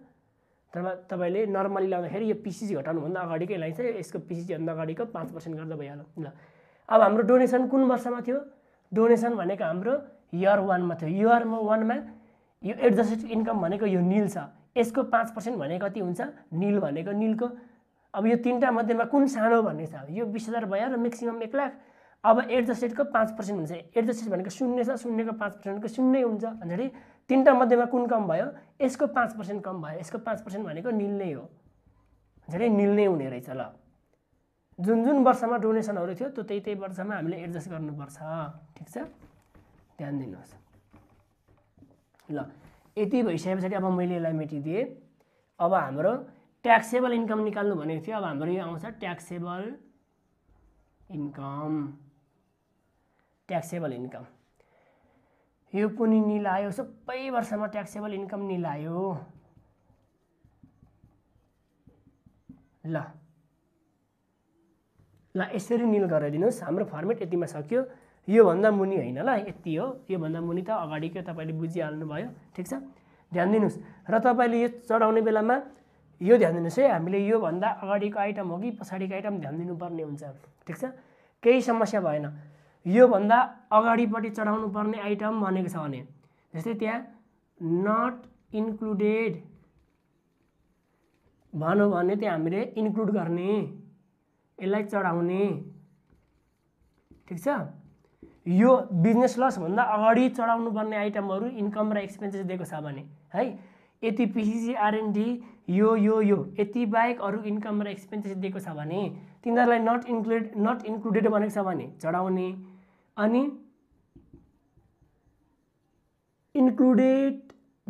तर तपाईँले नर्मली लाउँदाखेरि यो पिसिजी घटाउनुभन्दा अगाडिको यसलाई चाहिँ यसको पिसिजीभन्दा अगाडिको पाँच पर्सेन्ट गर्दा भइहाल्यो ल अब हाम्रो डोनेसन कुन वर्षमा थियो डोनेसन भनेको हाम्रो इयर वानमा थियो इयर वानमा यो एडजस्टेड इन्कम भनेको यो निल छ यसको पाँच पर्सेन्ट भनेको कति हुन्छ निल भनेको निलको अब यो तिनवटा मध्येमा कुन सानो भन्ने छ यो बिस हजार भयो र म्याक्सिमम् एक लाख अब एडजस्टेडको पाँच पर्सेन्ट हुन्छ एडजस्टेड भनेको शून्य छ शून्यको पाँच पर्सेन्टको शून्य हुन्छ भन्दाखेरि तिनवटा मध्येमा कुन कम भयो यसको पाँच पर्सेन्ट कम भयो यसको पाँच पर्सेन्ट भनेको निल नै हो झन्डै निल नै हुने रहेछ ल जुन जुन वर्षमा डोनेसनहरू थियो त्यो त्यही त्यही वर्षमा हामीले एडजस्ट गर्नुपर्छ ठिक छ ध्यान दिनुहोस् ल यति भइसके पछाडि अब मैले यसलाई मेटिदिएँ अब हाम्रो ट्याक्सेबल इन्कम निकाल्नु भनेको थियो अब हाम्रो यो आउँछ ट्याक्सेबल इन्कम ट्याक्सेबल इन्कम यो पनि निल आयो सबै वर्षमा ट्याक्सेबल इन्कम निल आयो ल ल यसरी निल गराइदिनुहोस् हाम्रो फर्मेट यतिमा सक्यो योभन्दा मुनि होइन ल यति हो योभन्दा मुनि त अगाडिको तपाईँले बुझिहाल्नु भयो ठिक छ ध्यान दिनुहोस् र तपाईँले यो चढाउने बेलामा यो ध्यान दिनुहोस् है हामीले योभन्दा अगाडिको आइटम हो कि पछाडिको आइटम ध्यान दिनुपर्ने हुन्छ ठिक छ केही समस्या भएन योभन्दा अगाडिपट्टि चढाउनु पर्ने आइटम भनेको छ भने जस्तै त्यहाँ नट इन्क्लुडेड भनौँ भने त्यहाँ हामीले इन्क्लुड गर्ने यसलाई चढाउने ठिक छ यो बिजनेस लसभन्दा अगाडि चढाउनु पर्ने आइटमहरू इन्कम र एक्सपेन्सेस दिएको छ भने है यति पिसिसी आरएनडी यो यो यो यति बाहेक अरू इन्कम र एक्सपेन्सेस दिएको छ भने तिनीहरूलाई नट इन्क्लुड नट इन्क्लुडेड भनेको छ भने चढाउने अनि इन्क्लुडेड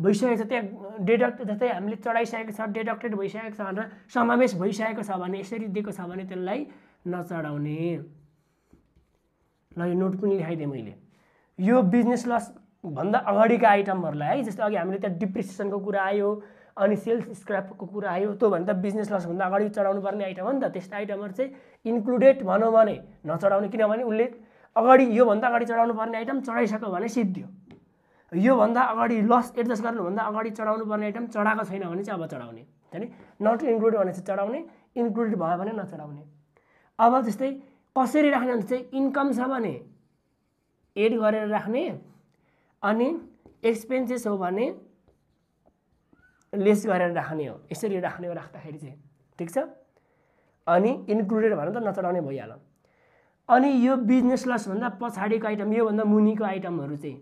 भइसकेको छ त्यहाँ डेडक्ट जस्तै हामीले चढाइसकेको छ डेडक्टेड भइसकेको छ भनेर समावेश भइसकेको छ भने यसरी दिएको छ भने त्यसलाई नचढाउने ल यो नोट पनि लेखाइदिएँ मैले यो बिजनेस लस भन्दा अगाडिका आइटमहरूलाई है जस्तै अघि हामीले त्यहाँ डिप्रिसिएसनको कुरा आयो अनि सेल्स स्क्रापको कुरा आयो त्यो त्योभन्दा बिजनेस लसभन्दा अगाडि चढाउनु पर्ने आइटम हो नि त त्यस्तो आइटमहरू चाहिँ इन्क्लुडेड भनौँ भने नचढाउने किनभने उसले अगाडि योभन्दा अगाडि चढाउनु पर्ने आइटम चढाइसक्यो भने सिद्धियो योभन्दा अगाडि लस एडजस्ट गर्नुभन्दा अगाडि चढाउनु पर्ने आइटम चढाएको छैन भने चाहिँ अब चढाउने होइन नट इन्क्लुड भने चाहिँ चढाउने इन्क्लुडेड भयो भने नचढाउने अब जस्तै कसरी राख्ने भने चाहिँ इन्कम छ भने एड गरेर राख्ने अनि एक्सपेन्सेस हो भने लेस गरेर राख्ने हो यसरी राख्ने हो राख्दाखेरि चाहिँ ठिक छ अनि इन्क्लुडेड भने त नचढाउने भइहाल्यो अनि यो बिजनेस लसभन्दा पछाडिको आइटम योभन्दा मुनिको आइटमहरू चाहिँ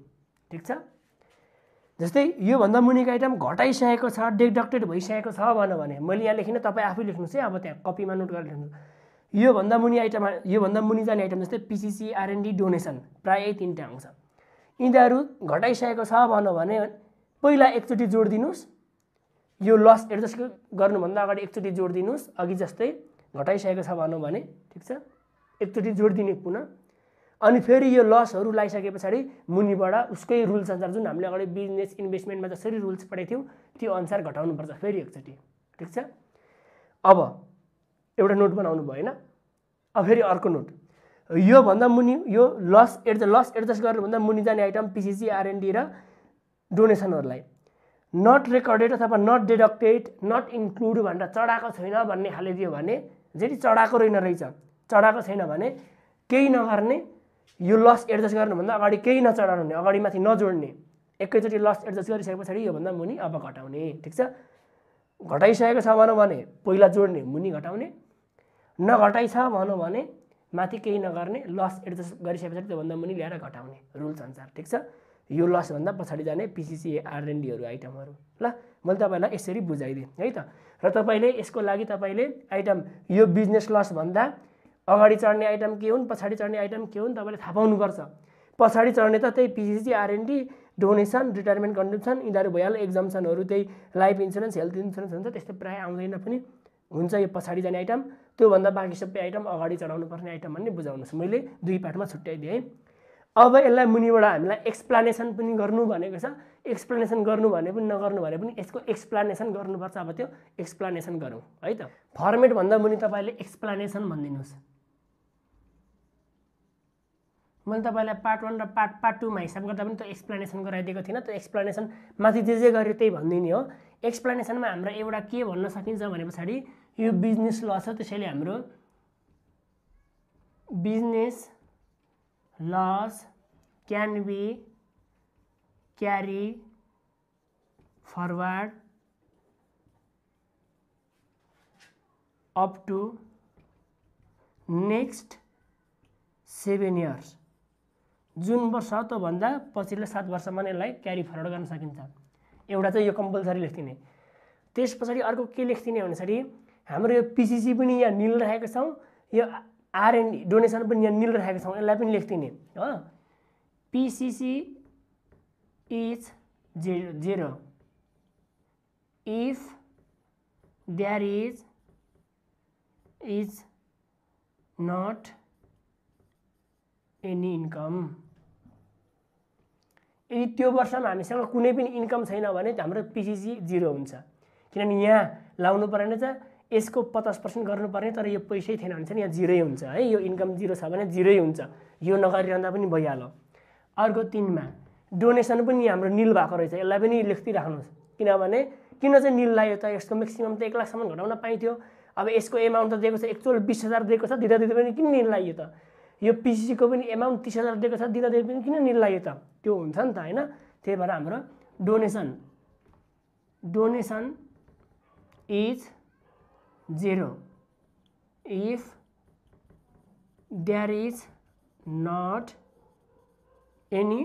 ठिक छ जस्तै योभन्दा मुनिको आइटम घटाइसकेको छ डेडक्टेड भइसकेको छ भनौँ भने मैले यहाँ लेखिनँ तपाईँ आफै लेख्नुहोस् है अब त्यहाँ कपीमा नोट गरेर लेख्नु योभन्दा मुनि आइटम योभन्दा मुनि जाने आइटम जस्तै पिसिसी आरएनडी डोनेसन प्रायः तिनवटा आउँछ यिनीहरू घटाइसकेको छ भनौँ भने पहिला एकचोटि जोड दिनुहोस् यो लस एडजस्ट गर्नुभन्दा अगाडि एकचोटि जोड दिनुहोस् अघि जस्तै घटाइसकेको छ भनौँ भने ठिक छ एकचोटि जोडिदिने पुनः अनि फेरि यो लसहरू लगाइसके पछाडि मुनिबाट उसकै रुल्स अनुसार जुन हामीले अगाडि बिजनेस इन्भेस्टमेन्टमा जसरी रुल्स पढाएको थियौँ त्यो अनुसार घटाउनुपर्छ फेरि एकचोटि ठिक छ अब एउटा नोट बनाउनु भयो होइन अब फेरि अर्को नोट योभन्दा मुनि यो लस एडजस्ट लस एडजस्ट गर्नुभन्दा मुनि जाने आइटम पिसिसी आरएनडी र डोनेसनहरूलाई नट रेकर्डेड अथवा नट डिडक्टेड नट इन्क्लुड भनेर चढाएको छैन भन्ने खाले दियो भने जति चढाएको रहेन रहेछ चढाएको छैन भने केही नगर्ने यो लस एडजस्ट गर्नुभन्दा अगाडि केही नचढाउने अगाडि माथि नजोड्ने एकैचोटि लस एडजस्ट गरिसके पछाडि योभन्दा मुनि अब घटाउने ठिक छ घटाइसकेको छ भनौँ भने पहिला जोड्ने मुनि घटाउने नघटाइ छ भनौँ भने माथि केही नगर्ने लस एडजस्ट गरिसके पछाडि त्योभन्दा मुनि ल्याएर घटाउने रुल्स अनुसार ठिक छ यो लसभन्दा पछाडि जाने पिसिसी आरएनडीहरू आइटमहरू ल मैले तपाईँलाई यसरी बुझाइदिएँ है त र तपाईँले यसको लागि तपाईँले आइटम यो बिजनेस लसभन्दा अगाडि चढ्ने आइटम के हुन् पछाडि चढ्ने आइटम के हुन् तपाईँले थाहा पाउनुपर्छ पछाडि चढ्ने त त्यही PCC RND donation retirement condition यिनीहरू भइहाल्यो एक्जाम्सनहरू त्यही लाइफ इन्सुरेन्स हेल्थ इन्सुरेन्स हुन्छ त्यस्तो प्रायः आउँदैन पनि हुन्छ यो पछाडि जाने आइटम त्योभन्दा बाँकी सबै आइटम अगाडि चढाउनु पर्ने आइटम भन्ने बुझाउनुहोस् मैले दुई पार्टमा छुट्याइदिएँ है अब यसलाई मुनिबाट हामीलाई एक्सप्लानेसन पनि गर्नु भनेको छ एक्सप्लेनेसन गर्नु भने पनि नगर्नु भने पनि यसको एक्सप्लानेसन गर्नुपर्छ अब त्यो एक्सप्लानेसन गरौँ है त फर्मेटभन्दा मुनि तपाईँले एक्सप्लानेसन भनिदिनुहोस् मैले तपाईँलाई पार्ट वान र पार्ट पार्ट टूमा हिसाब गर्दा पनि त्यो एक्सप्लेनेसन गराइदिएको थिइनँ त्यो एक्सप्लेनेसन माथि जे जे गऱ्यो त्यही भनिदिने हो एक्सप्लेनेसनमा हाम्रो एउटा के भन्न सकिन्छ भने पछाडि यो बिजनेस ल छ त्यसैले हाम्रो business loss can be carry forward up to next seven years जुन वर्ष त्योभन्दा पछिल्लो सात वर्षमा नै यसलाई क्यारी फरवर्ड गर्न सकिन्छ एउटा चाहिँ यो कम्पलसरी लेखिदिने त्यस पछाडि अर्को के लेखिदिने भन्दाखेरि हाम्रो यो पिसिसी पनि यहाँ निल राखेको छौँ यो आरएनडी डोनेसन पनि यहाँ निल राखेको छौँ यसलाई पनि लेखिदिने हो पिसिसी इज जे zero if there is is not any income यदि त्यो वर्षमा हामीसँग कुनै पनि इन्कम छैन भने हाम्रो पिसिसी जिरो हुन्छ किनभने यहाँ लाउनु परेन त यसको पचास पर्सेन्ट गर्नुपर्ने तर यो पैसै थिएन भने चाहिँ यहाँ जिरै हुन्छ है यो इन्कम जिरो छ भने जिरै हुन्छ यो नगरिरहँदा पनि भइहाल्यो अर्को तिनमा डोनेसन पनि हाम्रो निल भएको रहेछ यसलाई पनि राख्नुहोस् किनभने किन चाहिँ निल लायो त यसको म्याक्सिमम् त एक लाखसम्म घटाउन पाइन्थ्यो अब यसको एमाउन्ट त दिएको छ एक्चुअल बिस हजार दिएको छ दिँदा दिँदै पनि किन निल लाइयो त यो पिसिसीको पनि एमाउन्ट तिस हजार दिएको छ दिँदा पनि किन निर्लाग्यो त त्यो हुन्छ नि त होइन त्यही भएर हाम्रो donation donation is zero if there is not any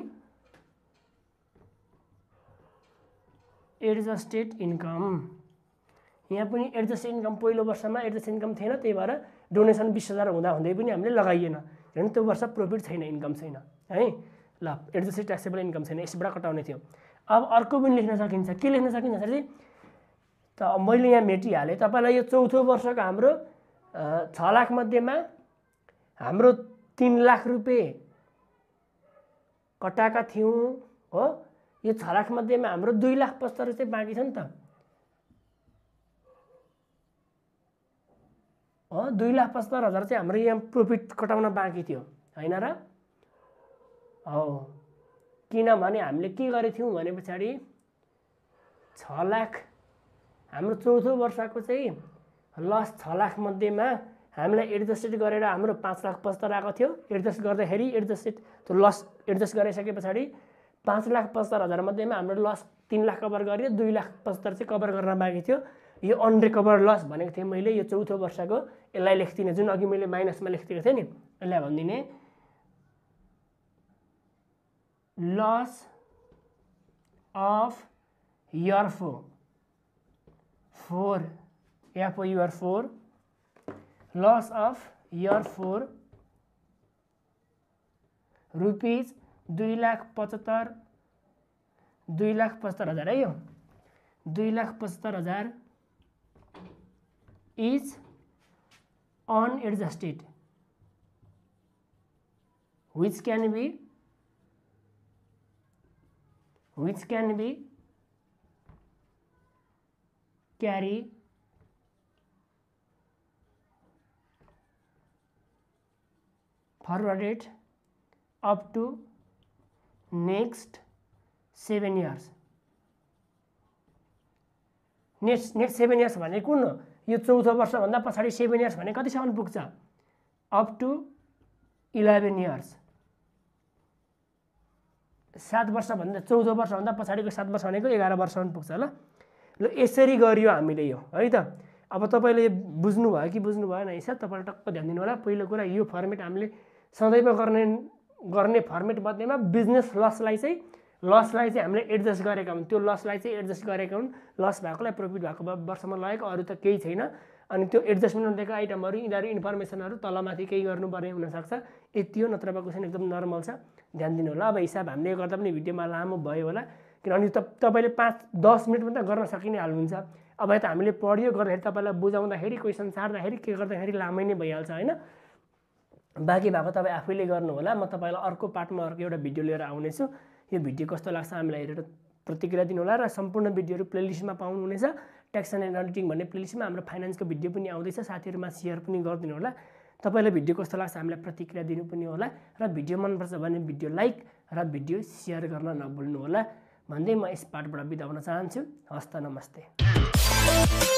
adjusted income यहाँ पनि एडजस्टेड इन्कम पहिलो वर्षमा एडजस्ट इन्कम थिएन त्यही भएर डोनेसन बिस हजार हुँदा हुँदै पनि हामीले लगाइएन होइन त्यो वर्ष प्रफिट छैन इन्कम छैन है ल एडजस्टेड ट्याक्सेबल इन्कम छैन यसबाट कटाउने थियो अब अर्को पनि लेख्न सकिन्छ के लेख्न सकिन्छ सर त मैले यहाँ मेटिहालेँ तपाईँलाई यो चौथो वर्षको हाम्रो छ लाखमध्येमा हाम्रो तिन लाख रुपियाँ कटाएका थियौँ हो यो छ लाखमध्येमा हाम्रो दुई लाख पचहत्तर चाहिँ बाँकी छ नि त दुई लाख पचहत्तर हजार चाहिँ हाम्रो यहाँ प्रफिट कटाउन बाँकी थियो होइन र हो किनभने हामीले के गरेको थियौँ भने पछाडि छ लाख हाम्रो चौथो वर्षको चाहिँ लस छ लाख मध्येमा हामीलाई एडजस्टेड गरेर हाम्रो पाँच लाख पचहत्तर आएको थियो एडजस्ट गर्दाखेरि एडजस्टेड त्यो लस एडजस्ट गराइसके पछाडि पाँच लाख पचहत्तर हजार मध्येमा हाम्रो लस तिन लाख कभर गरेर दुई लाख पचहत्तर चाहिँ कभर गर्न बाँकी थियो यो अनरिकभर लस भनेको थिएँ मैले यो चौथो वर्षको यसलाई लेख्दिनँ जुन अघि मैले माइनसमा लेखिदिएको थिएँ नि यसलाई भनिदिने loss of year four four F U R four loss of year four rupees दुई लाख पचहत्तर दुई लाख पचहत्तर हजार है यो दुई लाख पचहत्तर हजार is unadjusted which can be which can be carry forwarded up to next seven years next next seven years भनेको कुन यो चौथो वर्षभन्दा पछाडि सेभेन इयर्स भने कतिसम्म पुग्छ अप टु इलेभेन इयर्स सात वर्षभन्दा चौध वर्षभन्दा पछाडिको सात वर्ष भनेको एघार वर्षसम्म पुग्छ ल ल यसरी गरियो हामीले यो है त अब तपाईँले बुझ्नुभयो कि बुझ्नु भएन हिसाब तपाईँले टक्क ध्यान दिनु होला पहिलो कुरा यो फर्मेट हामीले सदैव गर्ने गर्ने फर्मेट बदलेमा बिजनेस लसलाई चाहिँ लसलाई चाहिँ हामीले एडजस्ट गरेका हुन् त्यो लसलाई चाहिँ एडजस्ट गरेका हुन् लस भएकोलाई प्रफिट भएको वर्षमा लगेको अरू त केही छैन अनि त्यो एडजस्टमेन्ट नदिएको आइटमहरू यिनीहरू इन्फर्मेसनहरू तलमाथि केही गर्नुपर्ने हुनसक्छ यति हो नत्र भएको क्वेसन एकदम नर्मल छ ध्यान दिनु होला अब हिसाब हामीले गर्दा पनि भिडियोमा लामो भयो होला किनभने त तपाईँले पाँच दस मिनटमा त गर्न सकिने हाल्नुहुन्छ अब यता हामीले पढ्यो गर्दाखेरि तपाईँलाई बुझाउँदाखेरि क्वेसन सार्दाखेरि के गर्दाखेरि लामै नै भइहाल्छ होइन बाँकी भएको तपाईँ आफैले गर्नु होला म तपाईँलाई अर्को पार्टमा अर्को एउटा भिडियो लिएर आउनेछु यो भिडियो कस्तो लाग्छ हामीलाई हेरेर प्रतिक्रिया दिनुहोला र सम्पूर्ण भिडियोहरू प्लेलिस्टमा पाउनुहुनेछ ट्याक्स एन्ड एडिटिङ भन्ने प्लेलिस्टमा हाम्रो फाइनेन्सको भिडियो पनि आउँदैछ साथीहरूमा सेयर पनि गरिदिनु होला तपाईँलाई भिडियो कस्तो लाग्छ हामीलाई प्रतिक्रिया दिनु पनि होला र भिडियो मनपर्छ भने भिडियो लाइक र भिडियो सेयर गर्न नभुल्नु होला भन्दै म यस पार्टबाट बिदा हुन चाहन्छु हस्त नमस्ते